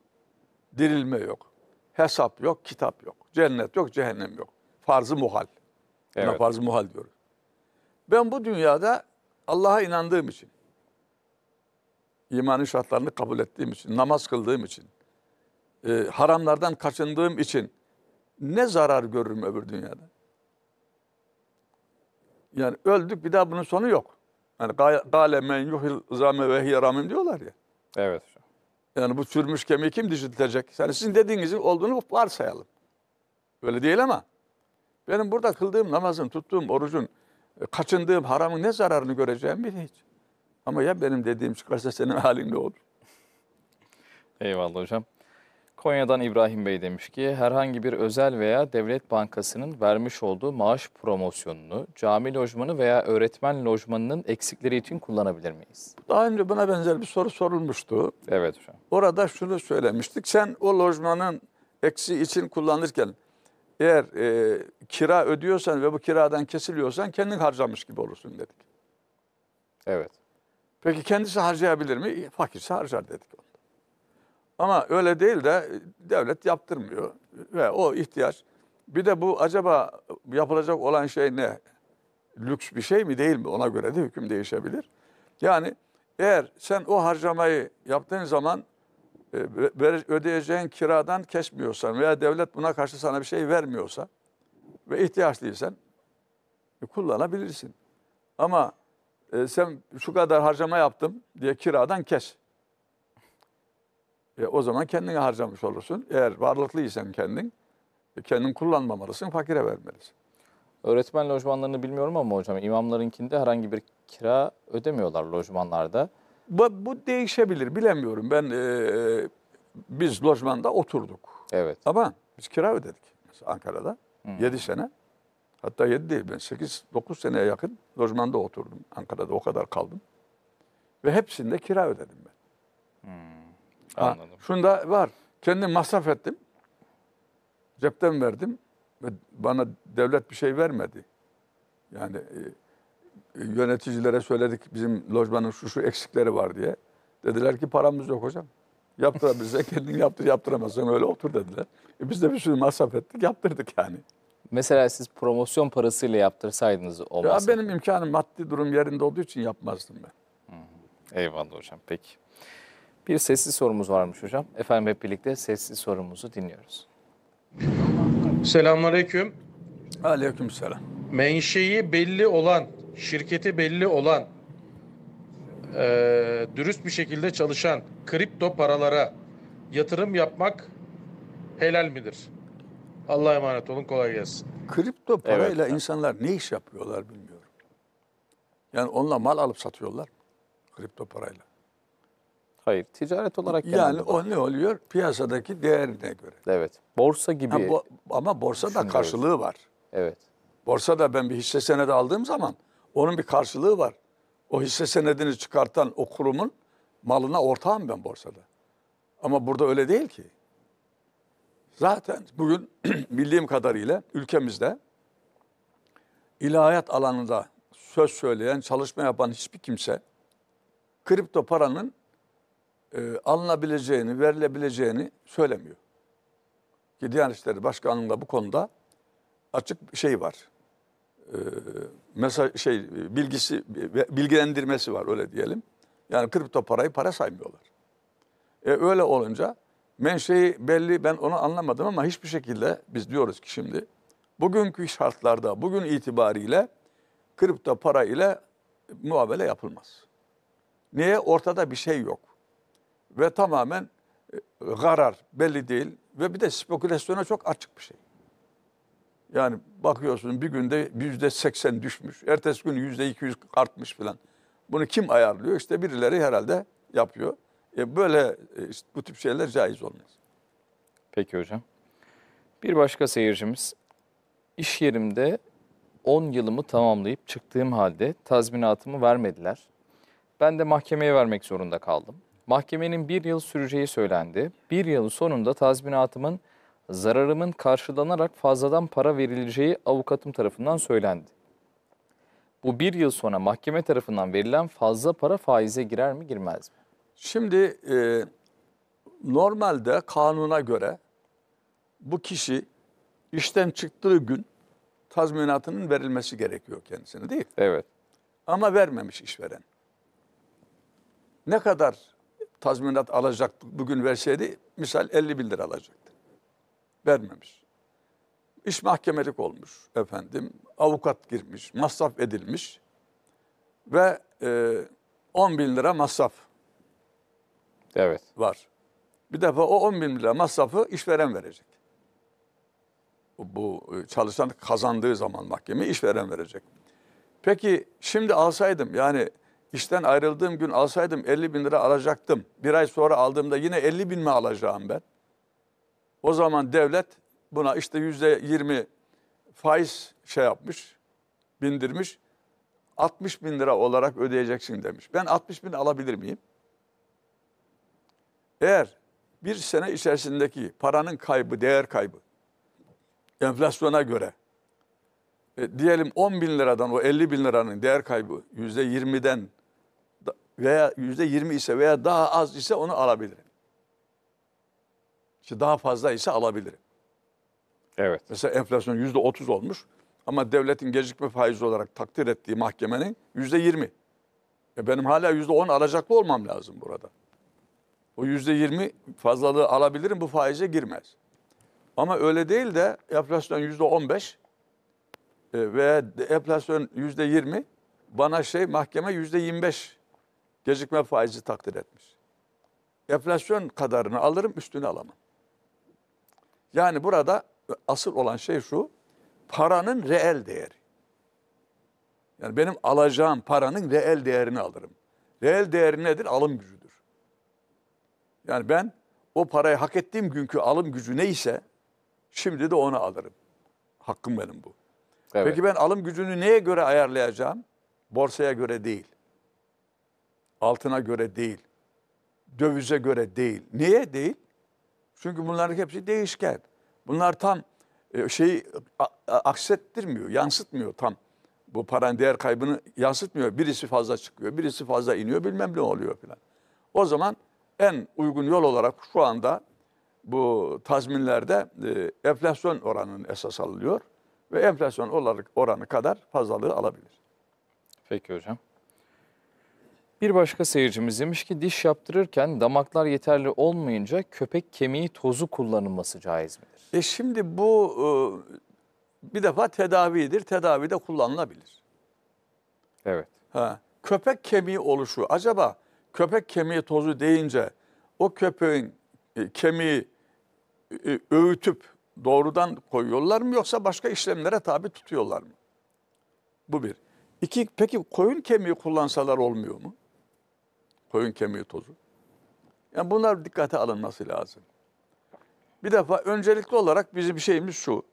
dirilme yok, hesap yok, kitap yok, cennet yok, cehennem yok. Farzı muhal. Evet. Buna farzı muhal diyoruz. Ben bu dünyada Allah'a inandığım için, imanın şartlarını kabul ettiğim için, namaz kıldığım için, e, haramlardan kaçındığım için ne zarar görürüm öbür dünyada? Yani öldük bir daha bunun sonu yok. Yani gale men yuhil zame ve hiye ramim diyorlar ya. Evet. Yani bu çürümüş kemiği kim diriltecek? Yani sizin dediğinizin olduğunu varsayalım. Öyle değil ama. Benim burada kıldığım namazın, tuttuğum orucun, e, kaçındığım haramın ne zararını göreceğim bil hiç. Ama ya benim dediğim çıkarsa senin halin ne olur? Eyvallah hocam. Konya'dan İbrahim Bey demiş ki herhangi bir özel veya devlet bankasının vermiş olduğu maaş promosyonunu, cami lojmanı veya öğretmen lojmanının eksikleri için kullanabilir miyiz? Daha önce buna benzer bir soru sorulmuştu. Evet hocam. Orada şunu söylemiştik. Sen o lojmanın eksi için kullanırken eğer e, kira ödüyorsan ve bu kiradan kesiliyorsan kendin harcamış gibi olursun dedik. Evet. Peki kendisi harcayabilir mi? Fakirse harcar dedik onu. Ama öyle değil de e, devlet yaptırmıyor ve o ihtiyaç. Bir de bu acaba yapılacak olan şey ne? Lüks bir şey mi değil mi? Ona göre de hüküm değişebilir. Yani eğer sen o harcamayı yaptığın zaman e, ödeyeceğin kiradan kesmiyorsan veya devlet buna karşı sana bir şey vermiyorsa ve ihtiyaçlıysan e, kullanabilirsin. Ama sen şu kadar harcama yaptım diye kiradan kes. E, o zaman kendine harcamış olursun. Eğer varlıklıysan kendin, e, kendin kullanmamalısın, fakire vermelisin. Öğretmen lojmanlarını bilmiyorum ama hocam imamlarınkinde herhangi bir kira ödemiyorlar lojmanlarda. Bu, bu değişebilir bilemiyorum. Ben e, biz lojmanda oturduk. Evet. Ama biz kira ödedik Mesela Ankara'da. Hmm. 7 sene. Hatta 7 değil ben 8-9 seneye yakın lojmanda oturdum. Ankara'da o kadar kaldım. Ve hepsinde kira ödedim ben. Hmm. Anladım. Ha, şunda var. Kendim masraf ettim. Cepten verdim. Ve bana devlet bir şey vermedi. Yani e, yöneticilere söyledik bizim lojmanın şu şu eksikleri var diye. Dediler ki paramız yok hocam. Yaptırabilirsen kendin yaptır, yaptıramazsan öyle otur dediler. E biz de bir sürü masraf ettik, yaptırdık yani. Mesela siz promosyon parasıyla yaptırsaydınız o Ya masrafı. benim imkanım maddi durum yerinde olduğu için yapmazdım ben. Eyvallah hocam, peki. Bir sessiz sorumuz varmış hocam. Efendim hep birlikte sessiz sorumuzu dinliyoruz. aleyküm. Aleyküm selam. Menşeyi belli olan, şirketi belli olan, e, dürüst bir şekilde çalışan kripto paralara yatırım yapmak helal midir? Allah'a emanet olun, kolay gelsin. Kripto parayla evet. insanlar ne iş yapıyorlar bilmiyorum. Yani onunla mal alıp satıyorlar kripto parayla. Hayır, ticaret olarak Yani o ne oluyor? Piyasadaki değerine göre. Evet, borsa gibi. Ha, bo ama borsada düşünüyoruz. karşılığı var. Evet. Borsada ben bir hisse senedi aldığım zaman onun bir karşılığı var. O hisse senedini çıkartan o kurumun malına ortağım ben borsada. Ama burada öyle değil ki. Zaten bugün bildiğim kadarıyla ülkemizde ilahiyat alanında söz söyleyen, çalışma yapan hiçbir kimse kripto paranın e, alınabileceğini, verilebileceğini söylemiyor. Ki Diyanet İşleri Başkanlığı'nda bu konuda açık bir şey var. E, mesaj şey bilgisi e, bilgilendirmesi var öyle diyelim. Yani kripto parayı para saymıyorlar. E, öyle olunca ben menşei belli ben onu anlamadım ama hiçbir şekilde biz diyoruz ki şimdi bugünkü şartlarda bugün itibariyle kripto para ile muamele yapılmaz. Niye? Ortada bir şey yok ve tamamen e, karar belli değil ve bir de spekülasyona çok açık bir şey. Yani bakıyorsun bir günde yüzde seksen düşmüş, ertesi gün yüzde iki yüz artmış filan. Bunu kim ayarlıyor? İşte birileri herhalde yapıyor. E böyle e, işte bu tip şeyler caiz olmaz. Peki hocam. Bir başka seyircimiz, iş yerimde 10 yılımı tamamlayıp çıktığım halde tazminatımı vermediler. Ben de mahkemeye vermek zorunda kaldım. Mahkemenin bir yıl süreceği söylendi. Bir yılın sonunda tazminatımın zararımın karşılanarak fazladan para verileceği avukatım tarafından söylendi. Bu bir yıl sonra mahkeme tarafından verilen fazla para faize girer mi girmez mi? Şimdi e, normalde kanuna göre bu kişi işten çıktığı gün tazminatının verilmesi gerekiyor kendisine değil mi? Evet. Ama vermemiş işveren. Ne kadar tazminat alacaktı. Bugün verseydi misal 50 bin lira alacaktı. Vermemiş. İş mahkemelik olmuş efendim. Avukat girmiş, masraf edilmiş ve e, 10 bin lira masraf evet. var. Bir defa o 10 bin lira masrafı işveren verecek. Bu e, çalışan kazandığı zaman mahkeme işveren verecek. Peki şimdi alsaydım yani İşten ayrıldığım gün alsaydım 50 bin lira alacaktım. Bir ay sonra aldığımda yine 50 bin mi alacağım ben? O zaman devlet buna işte yüzde 20 faiz şey yapmış, bindirmiş. 60 bin lira olarak ödeyeceksin demiş. Ben 60 bin alabilir miyim? Eğer bir sene içerisindeki paranın kaybı, değer kaybı enflasyona göre e, diyelim 10 bin liradan o 50 bin liranın değer kaybı yüzde %20'den veya yüzde yirmi ise veya daha az ise onu alabilirim. İşte daha fazla ise alabilirim. Evet. Mesela enflasyon yüzde otuz olmuş ama devletin gecikme faizi olarak takdir ettiği mahkemenin yüzde yirmi. E benim hala yüzde on alacaklı olmam lazım burada. O yüzde yirmi fazlalığı alabilirim bu faize girmez. Ama öyle değil de enflasyon yüzde on beş e, veya enflasyon yüzde yirmi bana şey mahkeme yüzde yirmi beş Gecikme faizi takdir etmiş. Enflasyon kadarını alırım, üstünü alamam. Yani burada asıl olan şey şu, paranın reel değeri. Yani benim alacağım paranın reel değerini alırım. Reel değeri nedir? Alım gücüdür. Yani ben o parayı hak ettiğim günkü alım gücü neyse şimdi de onu alırım. Hakkım benim bu. Evet. Peki ben alım gücünü neye göre ayarlayacağım? Borsaya göre değil. Altına göre değil. Dövize göre değil. Niye değil? Çünkü bunların hepsi değişken. Bunlar tam e, şeyi aksettirmiyor, yansıtmıyor tam. Bu paranın değer kaybını yansıtmıyor. Birisi fazla çıkıyor, birisi fazla iniyor, bilmem ne oluyor filan. O zaman en uygun yol olarak şu anda bu tazminlerde e, enflasyon oranının esas alınıyor ve enflasyon olarak oranı kadar fazlalığı alabilir. Peki hocam. Bir başka seyircimiz demiş ki diş yaptırırken damaklar yeterli olmayınca köpek kemiği tozu kullanılması caiz midir? E şimdi bu e, bir defa tedavidir. de kullanılabilir. Evet. Ha, köpek kemiği oluşu. Acaba köpek kemiği tozu deyince o köpeğin e, kemiği e, öğütüp doğrudan koyuyorlar mı yoksa başka işlemlere tabi tutuyorlar mı? Bu bir. İki, peki koyun kemiği kullansalar olmuyor mu? Koyun kemiği tozu. Yani bunlar dikkate alınması lazım. Bir defa öncelikli olarak bizim şeyimiz şu.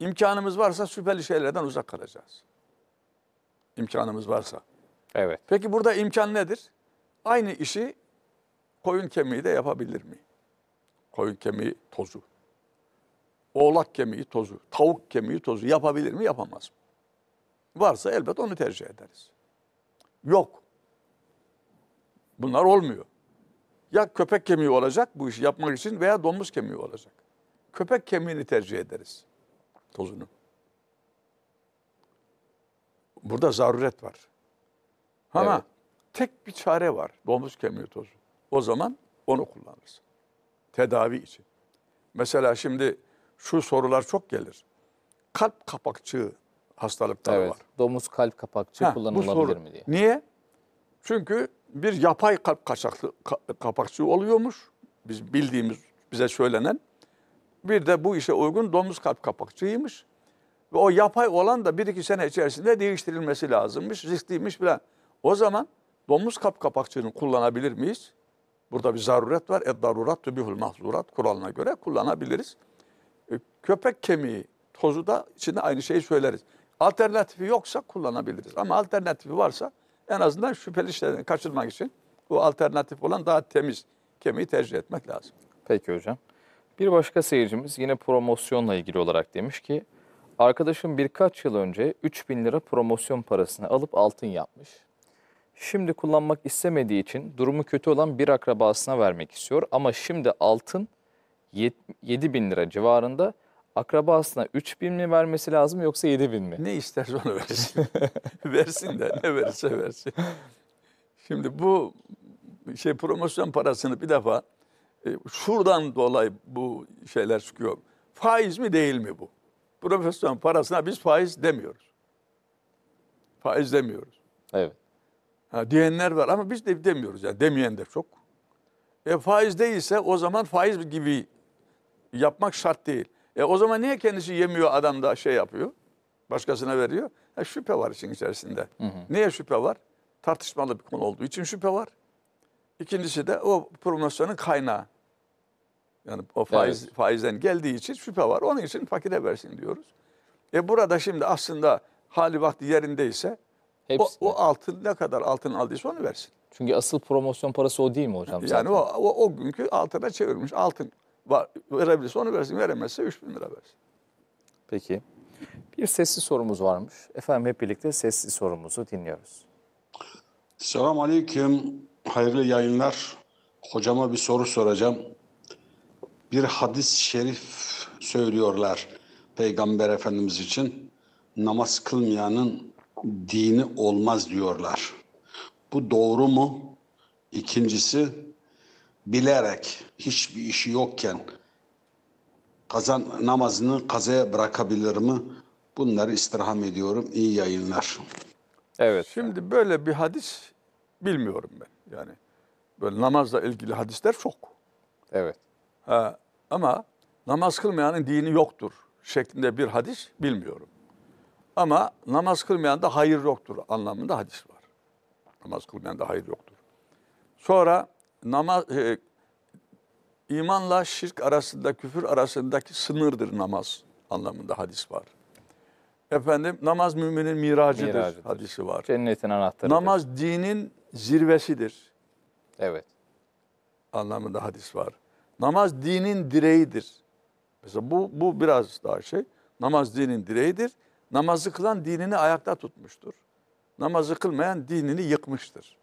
İmkanımız varsa şüpheli şeylerden uzak kalacağız. İmkanımız varsa. Evet. Peki burada imkan nedir? Aynı işi koyun kemiği de yapabilir mi? Koyun kemiği tozu. Oğlak kemiği tozu, tavuk kemiği tozu yapabilir mi? Yapamaz mı? Varsa elbet onu tercih ederiz. Yok. Bunlar olmuyor. Ya köpek kemiği olacak bu işi yapmak için veya domuz kemiği olacak. Köpek kemiğini tercih ederiz. Tozunu. Burada zaruret var. Ama evet. tek bir çare var. Domuz kemiği tozu. O zaman onu kullanırız. Tedavi için. Mesela şimdi şu sorular çok gelir. Kalp kapakçığı hastalıkları evet, var. Domuz kalp kapakçığı ha, kullanılabilir mi diye. Niye? Çünkü bir yapay kalp kaçaklı, ka, kapakçığı oluyormuş. Biz bildiğimiz, bize söylenen. Bir de bu işe uygun domuz kalp kapakçığıymış. Ve o yapay olan da bir iki sene içerisinde değiştirilmesi lazımmış, riskliymiş bile. O zaman domuz kalp kapakçığını kullanabilir miyiz? Burada bir zaruret var. Eddarurat tübihül mahzurat kuralına göre kullanabiliriz. E, köpek kemiği tozu da içinde aynı şeyi söyleriz. Alternatifi yoksa kullanabiliriz. Ama alternatifi varsa en azından şüpheli işlerden kaçınmak için bu alternatif olan daha temiz kemiği tercih etmek lazım. Peki hocam. Bir başka seyircimiz yine promosyonla ilgili olarak demiş ki arkadaşım birkaç yıl önce 3000 lira promosyon parasını alıp altın yapmış. Şimdi kullanmak istemediği için durumu kötü olan bir akrabasına vermek istiyor ama şimdi altın 7000 lira civarında akrabasına 3 bin mi vermesi lazım yoksa 7 bin mi? Ne isterse onu versin. versin de ne verirse versin. Şimdi bu şey promosyon parasını bir defa e, şuradan dolayı bu şeyler çıkıyor. Faiz mi değil mi bu? Promosyon parasına biz faiz demiyoruz. Faiz demiyoruz. Evet. Ha, diyenler var ama biz de demiyoruz yani demeyen de çok. E faiz değilse o zaman faiz gibi yapmak şart değil. E o zaman niye kendisi yemiyor adam da şey yapıyor? Başkasına veriyor. E, şüphe var için içerisinde. Hı hı. Niye şüphe var? Tartışmalı bir konu olduğu için şüphe var. İkincisi de o promosyonun kaynağı. Yani o faiz, evet. faizden geldiği için şüphe var. Onun için fakire versin diyoruz. E burada şimdi aslında hali vakti yerindeyse Hepsi. o, o altın ne kadar altın aldıysa onu versin. Çünkü asıl promosyon parası o değil mi hocam? Yani zaten? o, o, o günkü altına çevirmiş. Altın var, verebilirse onu versin, veremezse 3 bin lira versin. Peki. Bir sesli sorumuz varmış. Efendim hep birlikte sesli sorumuzu dinliyoruz. Selam aleyküm. Hayırlı yayınlar. Hocama bir soru soracağım. Bir hadis-i şerif söylüyorlar Peygamber Efendimiz için. Namaz kılmayanın dini olmaz diyorlar. Bu doğru mu? İkincisi bilerek hiçbir işi yokken kazan namazını kazaya bırakabilir mi? Bunları istirham ediyorum. İyi yayınlar. Evet. Şimdi böyle bir hadis bilmiyorum ben. Yani böyle namazla ilgili hadisler çok. Evet. Ha, ama namaz kılmayanın dini yoktur şeklinde bir hadis bilmiyorum. Ama namaz kılmayan da hayır yoktur anlamında hadis var. Namaz kılmayan da hayır yoktur. Sonra namaz e, imanla şirk arasında küfür arasındaki sınırdır namaz anlamında hadis var. Efendim namaz müminin miracıdır, miracıdır. hadisi var. Cennetin anahtarı. Namaz dinin zirvesidir. Evet. Anlamında hadis var. Namaz dinin direğidir. Mesela bu, bu biraz daha şey. Namaz dinin direğidir. Namazı kılan dinini ayakta tutmuştur. Namazı kılmayan dinini yıkmıştır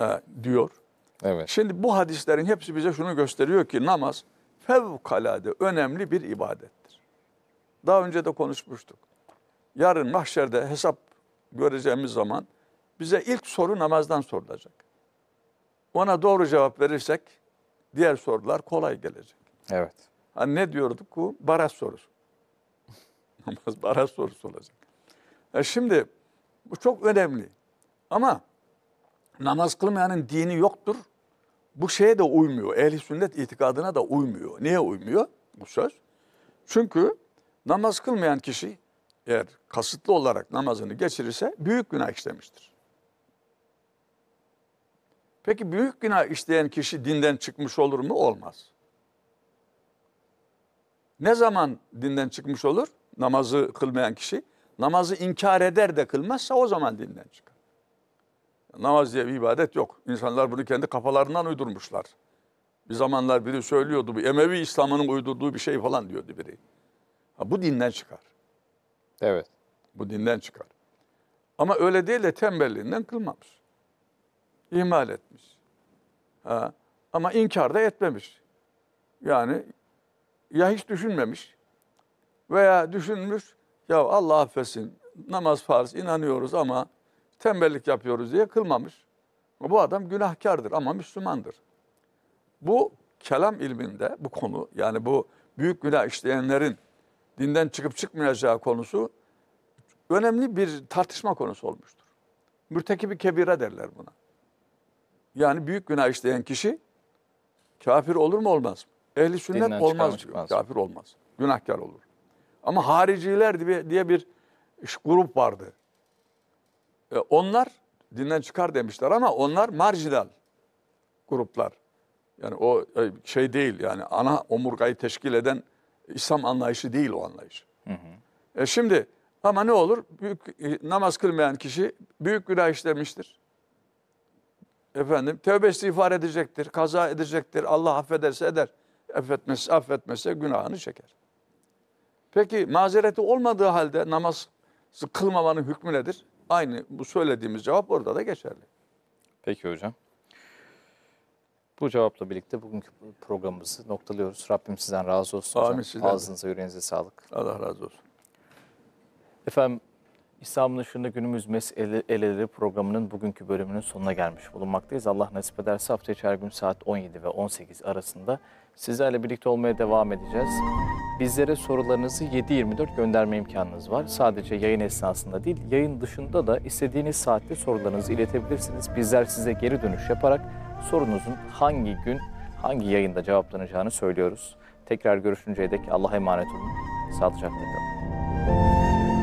e, diyor. Evet. Şimdi bu hadislerin hepsi bize şunu gösteriyor ki namaz fevkalade önemli bir ibadettir. Daha önce de konuşmuştuk. Yarın mahşerde hesap göreceğimiz zaman bize ilk soru namazdan sorulacak. Ona doğru cevap verirsek diğer sorular kolay gelecek. Evet. Hani ne diyorduk bu? Baras sorusu. Namaz baras sorusu olacak. E şimdi bu çok önemli. Ama namaz kılmayanın dini yoktur. Bu şeye de uymuyor. Ehli sünnet itikadına da uymuyor. Niye uymuyor bu söz? Çünkü namaz kılmayan kişi eğer kasıtlı olarak namazını geçirirse büyük günah işlemiştir. Peki büyük günah işleyen kişi dinden çıkmış olur mu? Olmaz. Ne zaman dinden çıkmış olur? Namazı kılmayan kişi. Namazı inkar eder de kılmazsa o zaman dinden çıkar. Namaz diye bir ibadet yok. İnsanlar bunu kendi kafalarından uydurmuşlar. Bir zamanlar biri söylüyordu bu Emevi İslam'ının uydurduğu bir şey falan diyordu biri. Ha, bu dinden çıkar. Evet. Bu dinden çıkar. Ama öyle değil de tembelliğinden kılmamış. İhmal etmiş. Ha, ama inkar da etmemiş. Yani ya hiç düşünmemiş veya düşünmüş ya Allah affetsin namaz farz inanıyoruz ama tembellik yapıyoruz diye kılmamış. Bu adam günahkardır ama Müslümandır. Bu kelam ilminde bu konu yani bu büyük günah işleyenlerin dinden çıkıp çıkmayacağı konusu önemli bir tartışma konusu olmuştur. Mürtekibi kebire derler buna. Yani büyük günah işleyen kişi kafir olur mu olmaz mı? Ehli sünnet Dinden olmaz diyor. Çıkmaz. Kafir olmaz. Günahkar olur. Ama hariciler diye bir grup vardı. E, onlar dinden çıkar demişler ama onlar marjinal gruplar. Yani o e, şey değil yani ana omurgayı teşkil eden İslam anlayışı değil o anlayış. Hı hı. E şimdi ama ne olur? Büyük, e, namaz kılmayan kişi büyük günah işlemiştir. Efendim tövbe istiğfar edecektir, kaza edecektir. Allah affederse eder. Affetmezse, affetmezse günahını çeker. Peki mazereti olmadığı halde namaz kılmamanın hükmü nedir? Aynı bu söylediğimiz cevap orada da geçerli. Peki hocam. Bu cevapla birlikte bugünkü programımızı noktalıyoruz. Rabbim sizden razı olsun Amin hocam. Sizden. Ağzınıza, yüreğinize sağlık. Allah razı olsun. Efendim İslam'ın ışığında günümüz meseleleri programının bugünkü bölümünün sonuna gelmiş bulunmaktayız. Allah nasip ederse hafta içi her gün saat 17 ve 18 arasında Sizlerle birlikte olmaya devam edeceğiz. Bizlere sorularınızı 7-24 gönderme imkanınız var. Sadece yayın esnasında değil, yayın dışında da istediğiniz saatte sorularınızı iletebilirsiniz. Bizler size geri dönüş yaparak sorunuzun hangi gün, hangi yayında cevaplanacağını söylüyoruz. Tekrar görüşünceye dek Allah'a emanet olun. Sağlıcakla kalın.